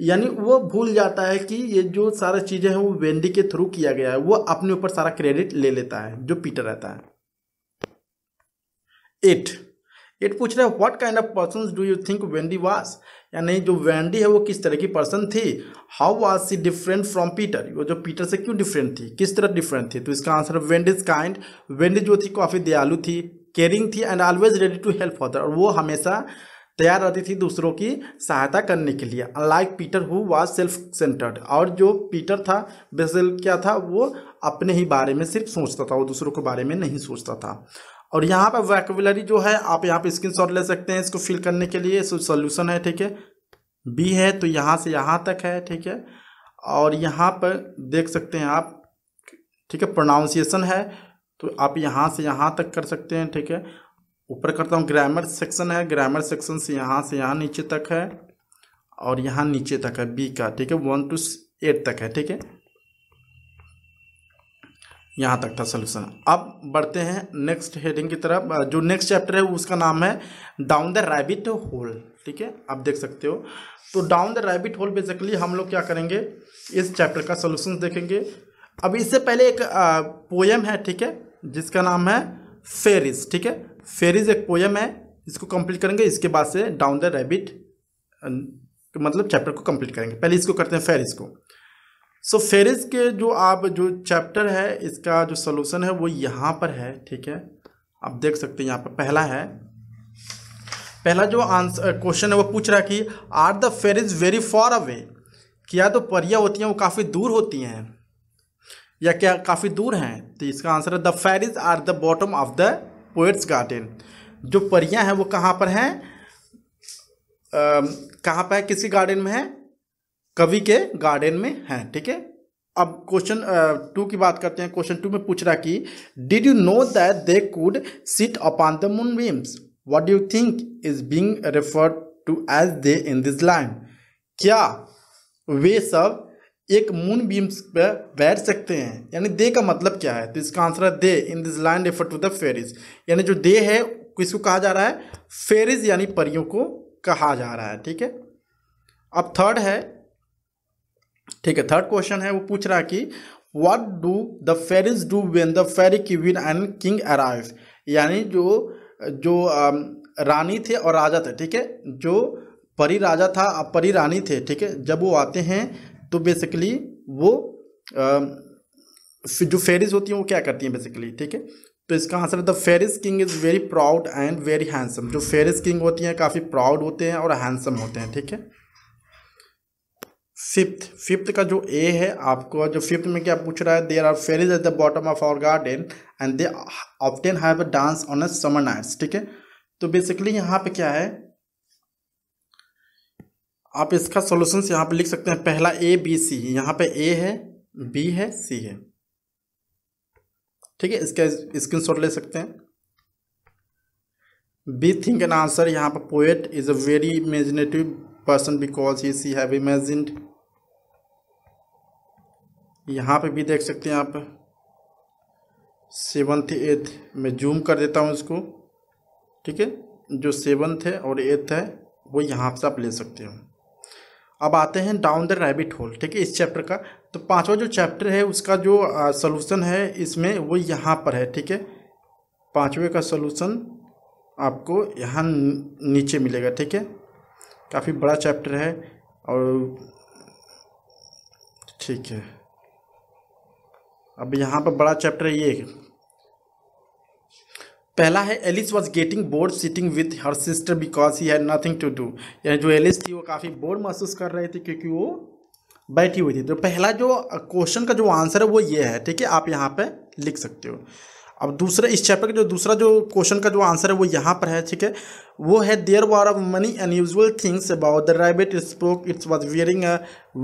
यानी वो भूल जाता है कि ये जो सारा चीज़ें हैं वो वेंडी के थ्रू किया गया है वो अपने ऊपर सारा क्रेडिट ले लेता है जो पीटर रहता है एट एट पूछ रहे हैं what kind of person do you think Wendy was यानी जो वेंडी है वो किस तरह की पर्सन थी how was she different from Peter वो जो पीटर से क्यों डिफरेंट थी किस तरह डिफरेंट थी तो इसका आंसर वेंडीज काइंड वेंडी जो थी काफ़ी दयालु थी केयरिंग थी and always ready to help other और वो हमेशा तैयार रहती थी दूसरों की सहायता करने के लिए unlike Peter who was self centred और जो पीटर था बेसल क्या था वो अपने ही बारे में सिर्फ सोचता था वो दूसरों के बारे में नहीं सोचता था और यहाँ पर वैकबुलरी जो है आप यहाँ पर स्क्रीन ले सकते हैं इसको फिल करने के लिए सोल्यूशन है ठीक है बी है तो यहाँ से यहाँ तक है ठीक है और यहाँ पर देख सकते हैं आप ठीक है प्रोनाउंसिएशन है तो आप यहाँ से यहाँ तक कर सकते हैं ठीक है ऊपर करता हूँ ग्रामर सेक्शन है ग्रामर सेक्शन से यहाँ से यहाँ नीचे तक है और यहाँ नीचे तक है बी का ठीक है वन टू एट तक है ठीक है यहाँ तक था सोल्यूशन अब बढ़ते हैं नेक्स्ट हेडिंग की तरफ जो नेक्स्ट चैप्टर है उसका नाम है डाउन द रैबिट होल ठीक है आप देख सकते हो तो down the rabbit hole basically हम लोग क्या करेंगे इस चैप्टर का सोल्यूशन देखेंगे अब इससे पहले एक पोएम है ठीक है जिसका नाम है फेरिस ठीक है फेरीज एक पोयम है इसको कंप्लीट करेंगे इसके बाद से डाउन द रेबिट मतलब चैप्टर को कंप्लीट करेंगे पहले इसको करते हैं फेरिज को सो so, फेरिज के जो आप जो चैप्टर है इसका जो सोल्यूशन है वो यहाँ पर है ठीक है आप देख सकते हैं यहाँ पर पहला है पहला जो आंसर क्वेश्चन है वो पूछ रहा है कि are the fairies very far away क्या तो परियाँ होती हैं वो काफ़ी दूर होती हैं या क्या काफ़ी दूर हैं तो इसका आंसर है the fairies are the bottom of the poet's garden जो परियां हैं वो कहाँ पर हैं कहाँ पर है किसी गार्डन में है कवि के गार्डन में हैं ठीक है अब क्वेश्चन टू की बात करते हैं क्वेश्चन टू में पूछ रहा कि did you know that they could sit upon the moonbeams what do you think is being referred to as they in this line क्या वे सब एक मून बीम्स पर बैठ सकते हैं यानी दे का मतलब क्या है तो इसका आंसर है they in this line refer to the fairies यानी जो दे है किसको कहा जा रहा है फेरिज यानी परियों को कहा जा रहा है ठीक है अब थर्ड है ठीक है थर्ड क्वेश्चन है वो पूछ रहा है कि what do the fairies do when the fairy queen and king arrive यानी जो जो um, रानी थे और राजा थे ठीक है जो परी राजा था परी रानी थे ठीक है जब वो आते हैं तो बेसिकली वो आ, जो फेरिस होती हैं वो क्या करती हैं बेसिकली ठीक है तो इसका answer the fairies king is very proud and very handsome जो फेरिस किंग होती हैं काफ़ी प्राउड होते हैं और हैंडसम होते हैं ठीक है फिफ्थ फिफ्थ का जो ए है आपको जो फिफ्थ में क्या पूछ रहा है there are fairies at the bottom of our garden and they often have a dance on a summer night's ठीक है तो बेसिकली यहाँ पे क्या है आप इसका सोल्यूशंस यहाँ पे लिख सकते हैं पहला ए बी सी यहाँ पे ए है बी है सी है ठीक है इसका स्क्रीनशॉट ले सकते हैं बी थिंक एन आंसर यहाँ पर poet is a very imaginative person because he she have imagined यहाँ पे भी देख सकते हैं आप सेवन्थ एथ मैं जूम कर देता हूँ इसको ठीक है जो सेवन्थ है और एथ है वो यहाँ से आप ले सकते हो अब आते हैं डाउन द रैबिट होल ठीक है इस चैप्टर का तो पांचवा जो चैप्टर है उसका जो सोलूशन है इसमें वो यहाँ पर है ठीक है पाँचवें का सोलूशन आपको यहाँ नीचे मिलेगा ठीक है काफ़ी बड़ा चैप्टर है और ठीक है अब यहाँ पर बड़ा चैप्टर ये पहला है Alice was getting bored sitting with her sister because he had nothing to do यानी जो एलिस थी वो काफ़ी बोर्ड महसूस कर रही थी क्योंकि वो बैठी हुई थी तो पहला जो क्वेश्चन का जो आंसर है वो ये है ठीक है आप यहाँ पे लिख सकते हो अब दूसरे इस चैप्टर का जो दूसरा जो क्वेश्चन का जो आंसर है वो यहाँ पर है ठीक है वो है there were of many unusual things about the rabbit spoke its was wearing a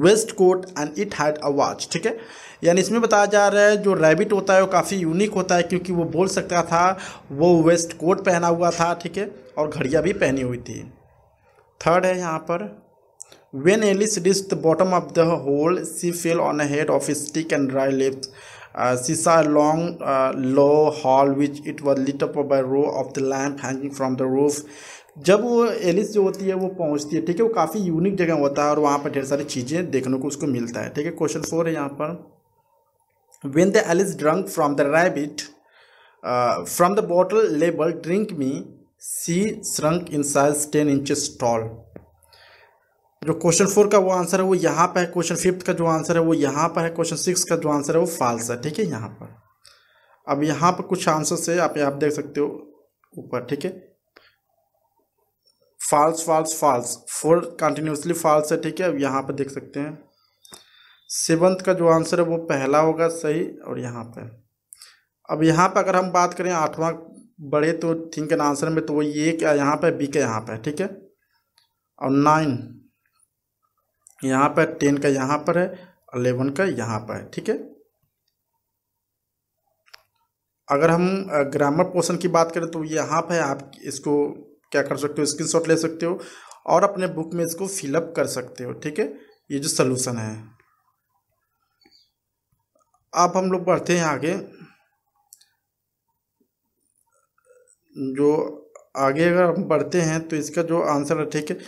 waistcoat and it had a watch ठीक है यानी इसमें बताया जा रहा है जो रैबिट होता है वो काफ़ी यूनिक होता है क्योंकि वो बोल सकता था वो वेस्ट कोट पहना हुआ था ठीक है और घड़िया भी पहनी हुई थी थर्ड है यहाँ पर when Alice reached the bottom of the hole she fell on a heap of stick and dry leaves uh, sisa long uh, low hall which it was lit up by row of the lamp hanging from the roof जब वो Alice जो होती है वो पहुंचती है ठीक है वो काफ़ी यूनिक जगह होता है और वहाँ पर ढेर सारी चीज़ें देखने को उसको मिलता है ठीक है क्वेश्चन फोर है यहाँ पर when the Alice drunk from the rabbit from the bottle label drink me she shrunk in size ten inches tall जो क्वेश्चन फोर का वो आंसर है वो यहाँ पर है क्वेश्चन फिफ्थ का जो आंसर है वो यहाँ पर है क्वेश्चन सिक्स का जो आंसर है वो फाल्स है ठीक है यहाँ पर अब यहाँ पर कुछ आंसर से आप आप देख सकते हो ऊपर ठीक है false false false four continuously false है ठीक है अब यहाँ पर देख सकते हैं सेवन्थ का जो आंसर है वो पहला होगा सही और यहाँ पर अब यहाँ पर अगर हम बात करें आठवां बड़े तो थिंक एंड आंसर में तो वो ये क्या यहाँ पर बी के यहाँ पर ठीक है और नाइन यहाँ पर टेन का यहाँ पर है अलेवन का यहाँ पर है ठीक है अगर हम ग्रामर पोर्शन की बात करें तो यहाँ पर आप इसको क्या कर सकते हो शॉट ले सकते हो और अपने बुक में इसको फिलअप कर सकते हो ठीक है ये जो सलूशन है अब हम लोग बढ़ते हैं आगे जो आगे अगर हम बढ़ते हैं तो इसका जो आंसर है ठीक है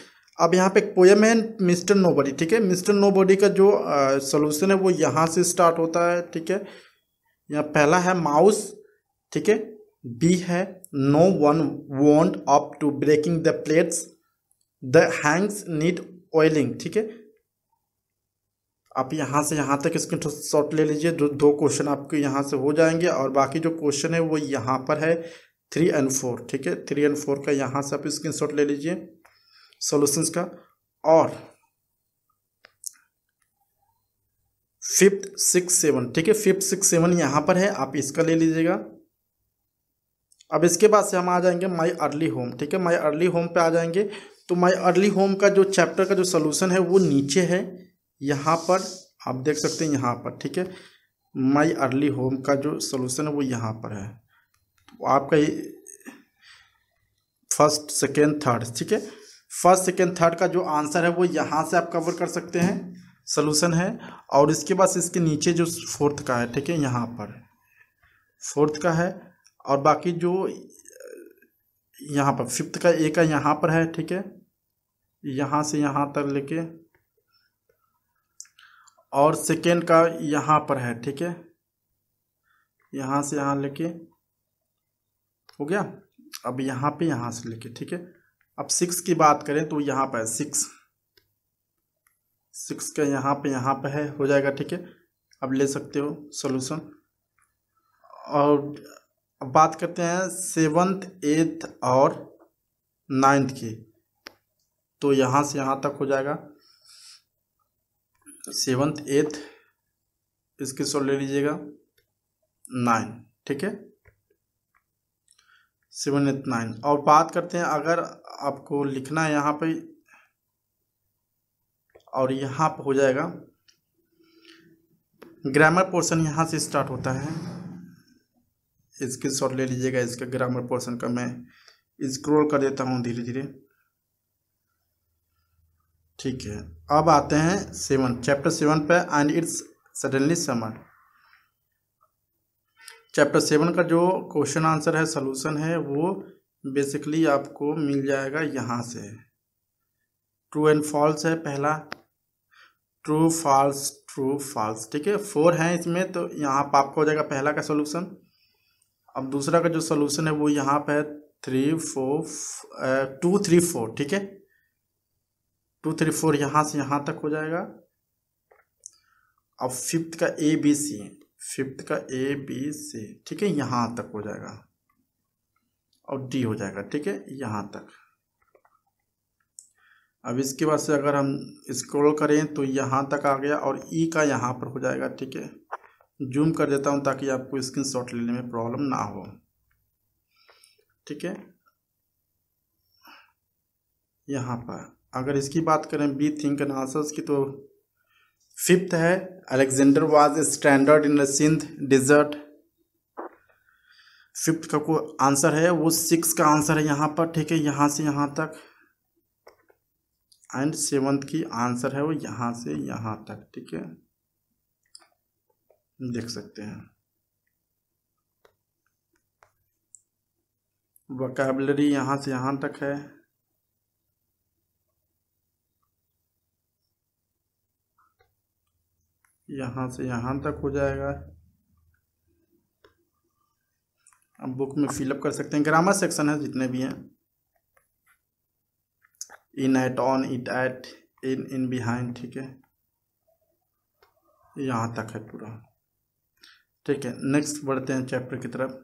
अब यहाँ पे एक पोएम है मिस्टर नोबडी ठीक है मिस्टर नोबडी का जो सोल्यूशन है वो यहाँ से स्टार्ट होता है ठीक है यहाँ पहला है माउस ठीक है बी है no one want up to breaking the plates the hinges need oiling ठीक है आप यहाँ से यहाँ तक इसके शॉर्ट ले लीजिए जो दो क्वेश्चन आपके यहाँ से हो जाएंगे और बाकी जो क्वेश्चन है वो यहाँ पर है थ्री एंड फोर ठीक है थ्री एंड फोर का यहाँ से आप स्क्रीन शॉट ले लीजिए सॉल्यूशंस का और फिफ्थ सिक्स सेवन ठीक है फिफ्थ सिक्स सेवन यहां पर है आप इसका ले लीजिएगा अब इसके बाद से हम आ जाएंगे माई अर्ली होम ठीक है माई अर्ली होम पे आ जाएंगे तो माई अर्ली होम का जो चैप्टर का जो सोल्यूशन है वो नीचे है यहाँ पर आप देख सकते हैं यहाँ पर ठीक है माई अर्ली होम का जो सोल्यूशन है वो यहाँ पर है तो आपका ये फर्स्ट सेकेंड थर्ड ठीक है फर्स्ट सेकेंड थर्ड का जो आंसर है वो यहाँ से आप कवर कर सकते हैं सोलूशन है और इसके बाद इसके नीचे जो फोर्थ का है ठीक है यहाँ पर फोर्थ का है और बाकी जो यहाँ पर फिफ्थ का ए का यहाँ पर है ठीक है यहाँ से यहाँ तक लेके और सेकेंड का यहाँ पर है ठीक है यहाँ से यहाँ लेके हो गया अब यहाँ पे यहाँ से लेके ठीक है अब सिक्स की बात करें तो यहाँ पर सिक्स सिक्स का यहाँ पे यहाँ पे है हो जाएगा ठीक है अब ले सकते हो सोल्यूशन और अब बात करते हैं सेवन्थ एट्थ और नाइन्थ की तो यहाँ से यहाँ तक हो जाएगा सेवन्थ एट्थ इसकी सोल्व ले लीजिएगा नाइन ठीक है सेवन एट नाइन और बात करते हैं अगर आपको लिखना है यहाँ पे और यहाँ पर हो जाएगा ग्रामर पोर्शन यहाँ से स्टार्ट होता है इसके शॉर्ट ले लीजिएगा इसका ग्रामर पोर्शन का मैं स्क्रॉल कर देता हूँ धीरे धीरे ठीक है अब आते हैं सेवन चैप्टर सेवन पे and it's suddenly summer chapter seven का जो क्वेश्चन आंसर है सोल्यूशन है वो बेसिकली आपको मिल जाएगा यहाँ से ट्रू एंड फॉल्स है पहला ट्रू फॉल्स ट्रू फॉल्स ठीक है फोर है इसमें तो यहाँ पर आपका हो जाएगा पहला का सोल्यूशन अब दूसरा का जो सोल्यूशन है वो यहाँ पर है three four two three four ठीक है टू थ्री फोर यहाँ से यहाँ तक हो जाएगा अब फिफ्थ का ए बी सी फिफ्थ का ए बी से ठीक है यहाँ तक हो जाएगा और डी हो जाएगा ठीक है यहाँ तक अब इसके बाद से अगर हम स्क्रॉल करें तो यहाँ तक आ गया और ई e का यहाँ पर हो जाएगा ठीक है जूम कर देता हूँ ताकि आपको स्क्रीन शॉट लेने में प्रॉब्लम ना हो ठीक है यहाँ पर अगर इसकी बात करें बी थिंक आंसर्स की तो फिफ्थ है Alexander was stranded in Sindh desert fifth का को आंसर है वो सिक्स का आंसर है यहाँ पर ठीक है यहाँ से यहाँ तक एंड सेवंथ की आंसर है वो यहाँ से यहाँ तक ठीक है देख सकते हैं वकैबलरी यहाँ से यहाँ तक है यहाँ से यहाँ तक हो जाएगा अब बुक में फिलअप कर सकते हैं ग्रामर सेक्शन है जितने भी हैं in at on it at in in behind ठीक है यहाँ तक है पूरा ठीक है नेक्स्ट बढ़ते हैं चैप्टर की तरफ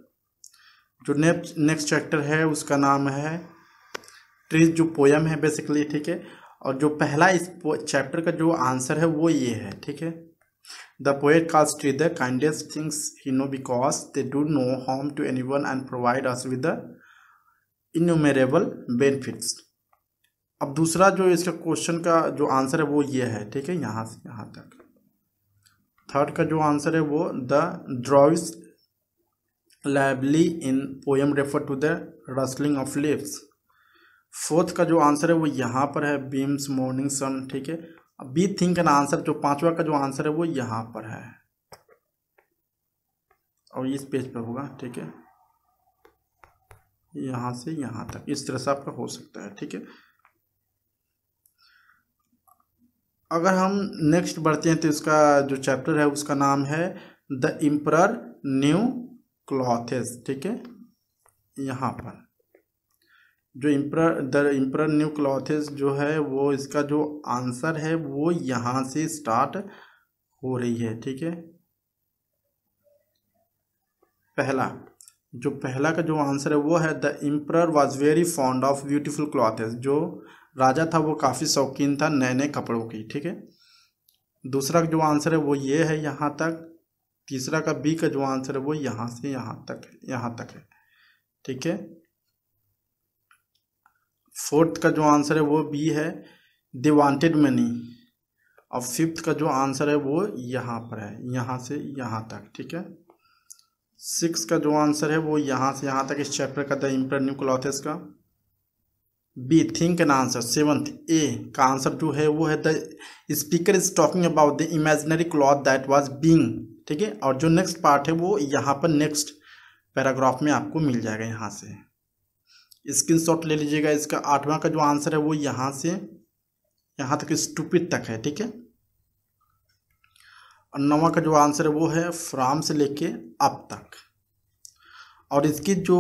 जो नेक्स्ट चैप्टर है उसका नाम है ट्रीज जो पोयम है बेसिकली ठीक है और जो पहला इस चैप्टर का जो आंसर है वो ये है ठीक है The poet calls tree the kindest things he know because they do no harm to anyone and provide us with the innumerable benefits. अब दूसरा जो इसका क्वेश्चन का जो आंसर है वो ये है ठीक है यहाँ से यहाँ तक थर्ड का जो आंसर है वो the drowse lively in poem refer to the rustling of lips fourth का जो आंसर है वो यहाँ पर है बीम्स मॉर्निंग सन ठीक है अब बी थिंक एन आंसर जो पांचवा का जो आंसर है वो यहाँ पर है और इस पेज पर होगा ठीक है यहाँ से यहाँ तक इस तरह से आपका हो सकता है ठीक है अगर हम नेक्स्ट बढ़ते हैं तो इसका जो चैप्टर है उसका नाम है द इम्पर न्यू क्लॉथेस ठीक है यहाँ पर जो emperor the emperor new clothes जो है वो इसका जो आंसर है वो यहाँ से स्टार्ट हो रही है ठीक है पहला जो पहला का जो आंसर है वो है the emperor was very fond of beautiful clothes जो राजा था वो काफ़ी शौकीन था नए नए कपड़ों की ठीक है दूसरा जो आंसर है वो ये है यहाँ तक तीसरा का बी का जो आंसर है वो यहाँ से यहाँ तक यहाँ तक है ठीक है फोर्थ का जो आंसर है वो बी है दे वांटेड मनी और फिफ्थ का जो आंसर है वो यहाँ पर है यहाँ से यहाँ तक ठीक है सिक्स का जो आंसर है वो यहाँ से यहाँ तक इस चैप्टर का द इम्पर न्यू क्लॉथेस का B think an answer seventh A का आंसर जो है वो है the speaker is talking about the imaginary cloth that was being ठीक है और जो नेक्स्ट पार्ट है वो यहाँ पर नेक्स्ट पैराग्राफ में आपको मिल जाएगा यहाँ से स्क्रीनशॉट ले लीजिएगा इसका आठवां का जो आंसर है वो यहाँ से यहाँ तक स्टूपिट तक है ठीक है और नवा का जो आंसर है वो है फ्राम से लेके अब तक और इसकी जो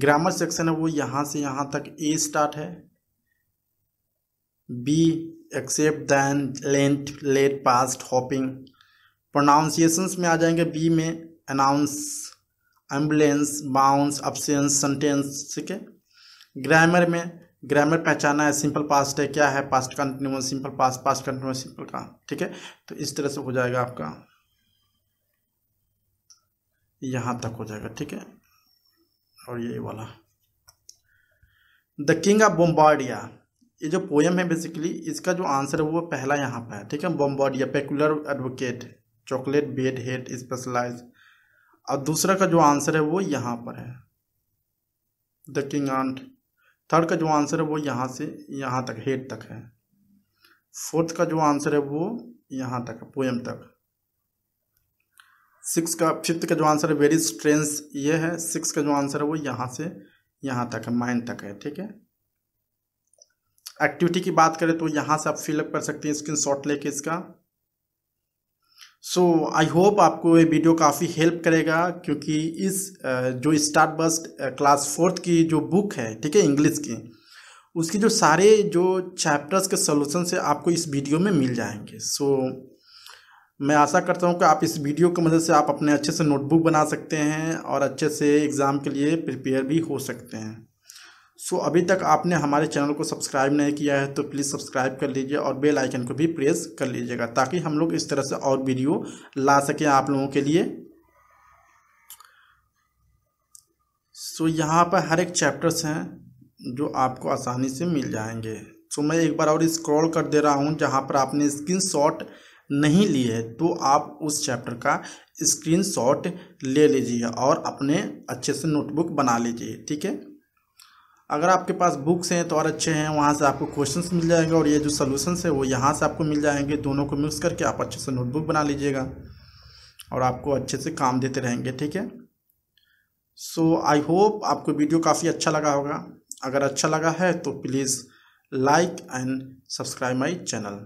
ग्रामर सेक्शन है वो यहाँ से यहाँ तक ए स्टार्ट है B except than lent late past hopping pronunciations में आ जाएंगे बी में announce ambulance bounce absence sentence ठीक है ग्रामर में ग्रामर पहचाना है सिंपल पास्ट है क्या है past continuous simple past past continuous simple का ठीक है तो इस तरह से हो जाएगा आपका यहाँ तक हो जाएगा ठीक है और ये वाला द किंग ऑफ बोम्बार्डिया ये जो पोएम है बेसिकली इसका जो आंसर है वो पहला यहाँ पर है ठीक है bombardier peculiar advocate chocolate bed head specialised और दूसरा का जो आंसर है वो यहाँ पर है द किंग आंट थर्ड का जो आंसर है वो यहाँ से यहाँ तक हेड तक है फोर्थ का जो आंसर है वो यहाँ तक है पोएम तक सिक्स का फिफ्थ का जो आंसर है वेरी स्ट्रेंस ये है सिक्स का जो आंसर है वो यहाँ से यहाँ तक है माइंड तक है ठीक है एक्टिविटी की बात करें तो यहाँ से आप फिलअप कर सकते हैं स्क्रीन शॉट लेके इसका सो आई होप आपको ये वीडियो काफ़ी हेल्प करेगा क्योंकि इस जो स्टार्ट बस्ट क्लास फोर्थ की जो बुक है ठीक है इंग्लिश की उसकी जो सारे जो चैप्टर्स के सोल्यूशन से आपको इस वीडियो में मिल जाएंगे सो so, मैं आशा करता हूँ कि आप इस वीडियो की मदद से आप अपने अच्छे से नोटबुक बना सकते हैं और अच्छे से एग्ज़ाम के लिए प्रिपेयर भी हो सकते हैं सो अभी तक आपने हमारे चैनल को सब्सक्राइब नहीं किया है तो प्लीज़ सब्सक्राइब कर लीजिए और बेल आइकन को भी प्रेस कर लीजिएगा ताकि हम लोग इस तरह से और वीडियो ला सकें आप लोगों के लिए सो यहाँ पर हर एक चैप्टर्स हैं जो आपको आसानी से मिल जाएंगे सो मैं एक बार और स्क्रॉल कर दे रहा हूँ जहाँ पर आपने स्क्रीन शॉट नहीं ली है तो आप उस चैप्टर का स्क्रीन शॉट ले लीजिए और अपने अच्छे से नोटबुक बना लीजिए ठीक है अगर आपके पास बुक्स हैं तो और अच्छे हैं वहाँ से आपको क्वेश्चंस मिल जाएंगे और ये जो सॉल्यूशंस है वो यहाँ से आपको मिल जाएंगे दोनों को मिक्स करके आप अच्छे से नोटबुक बना लीजिएगा और आपको अच्छे से काम देते रहेंगे ठीक है सो आई होप आपको वीडियो काफ़ी अच्छा लगा होगा अगर अच्छा लगा है तो please like and subscribe my channel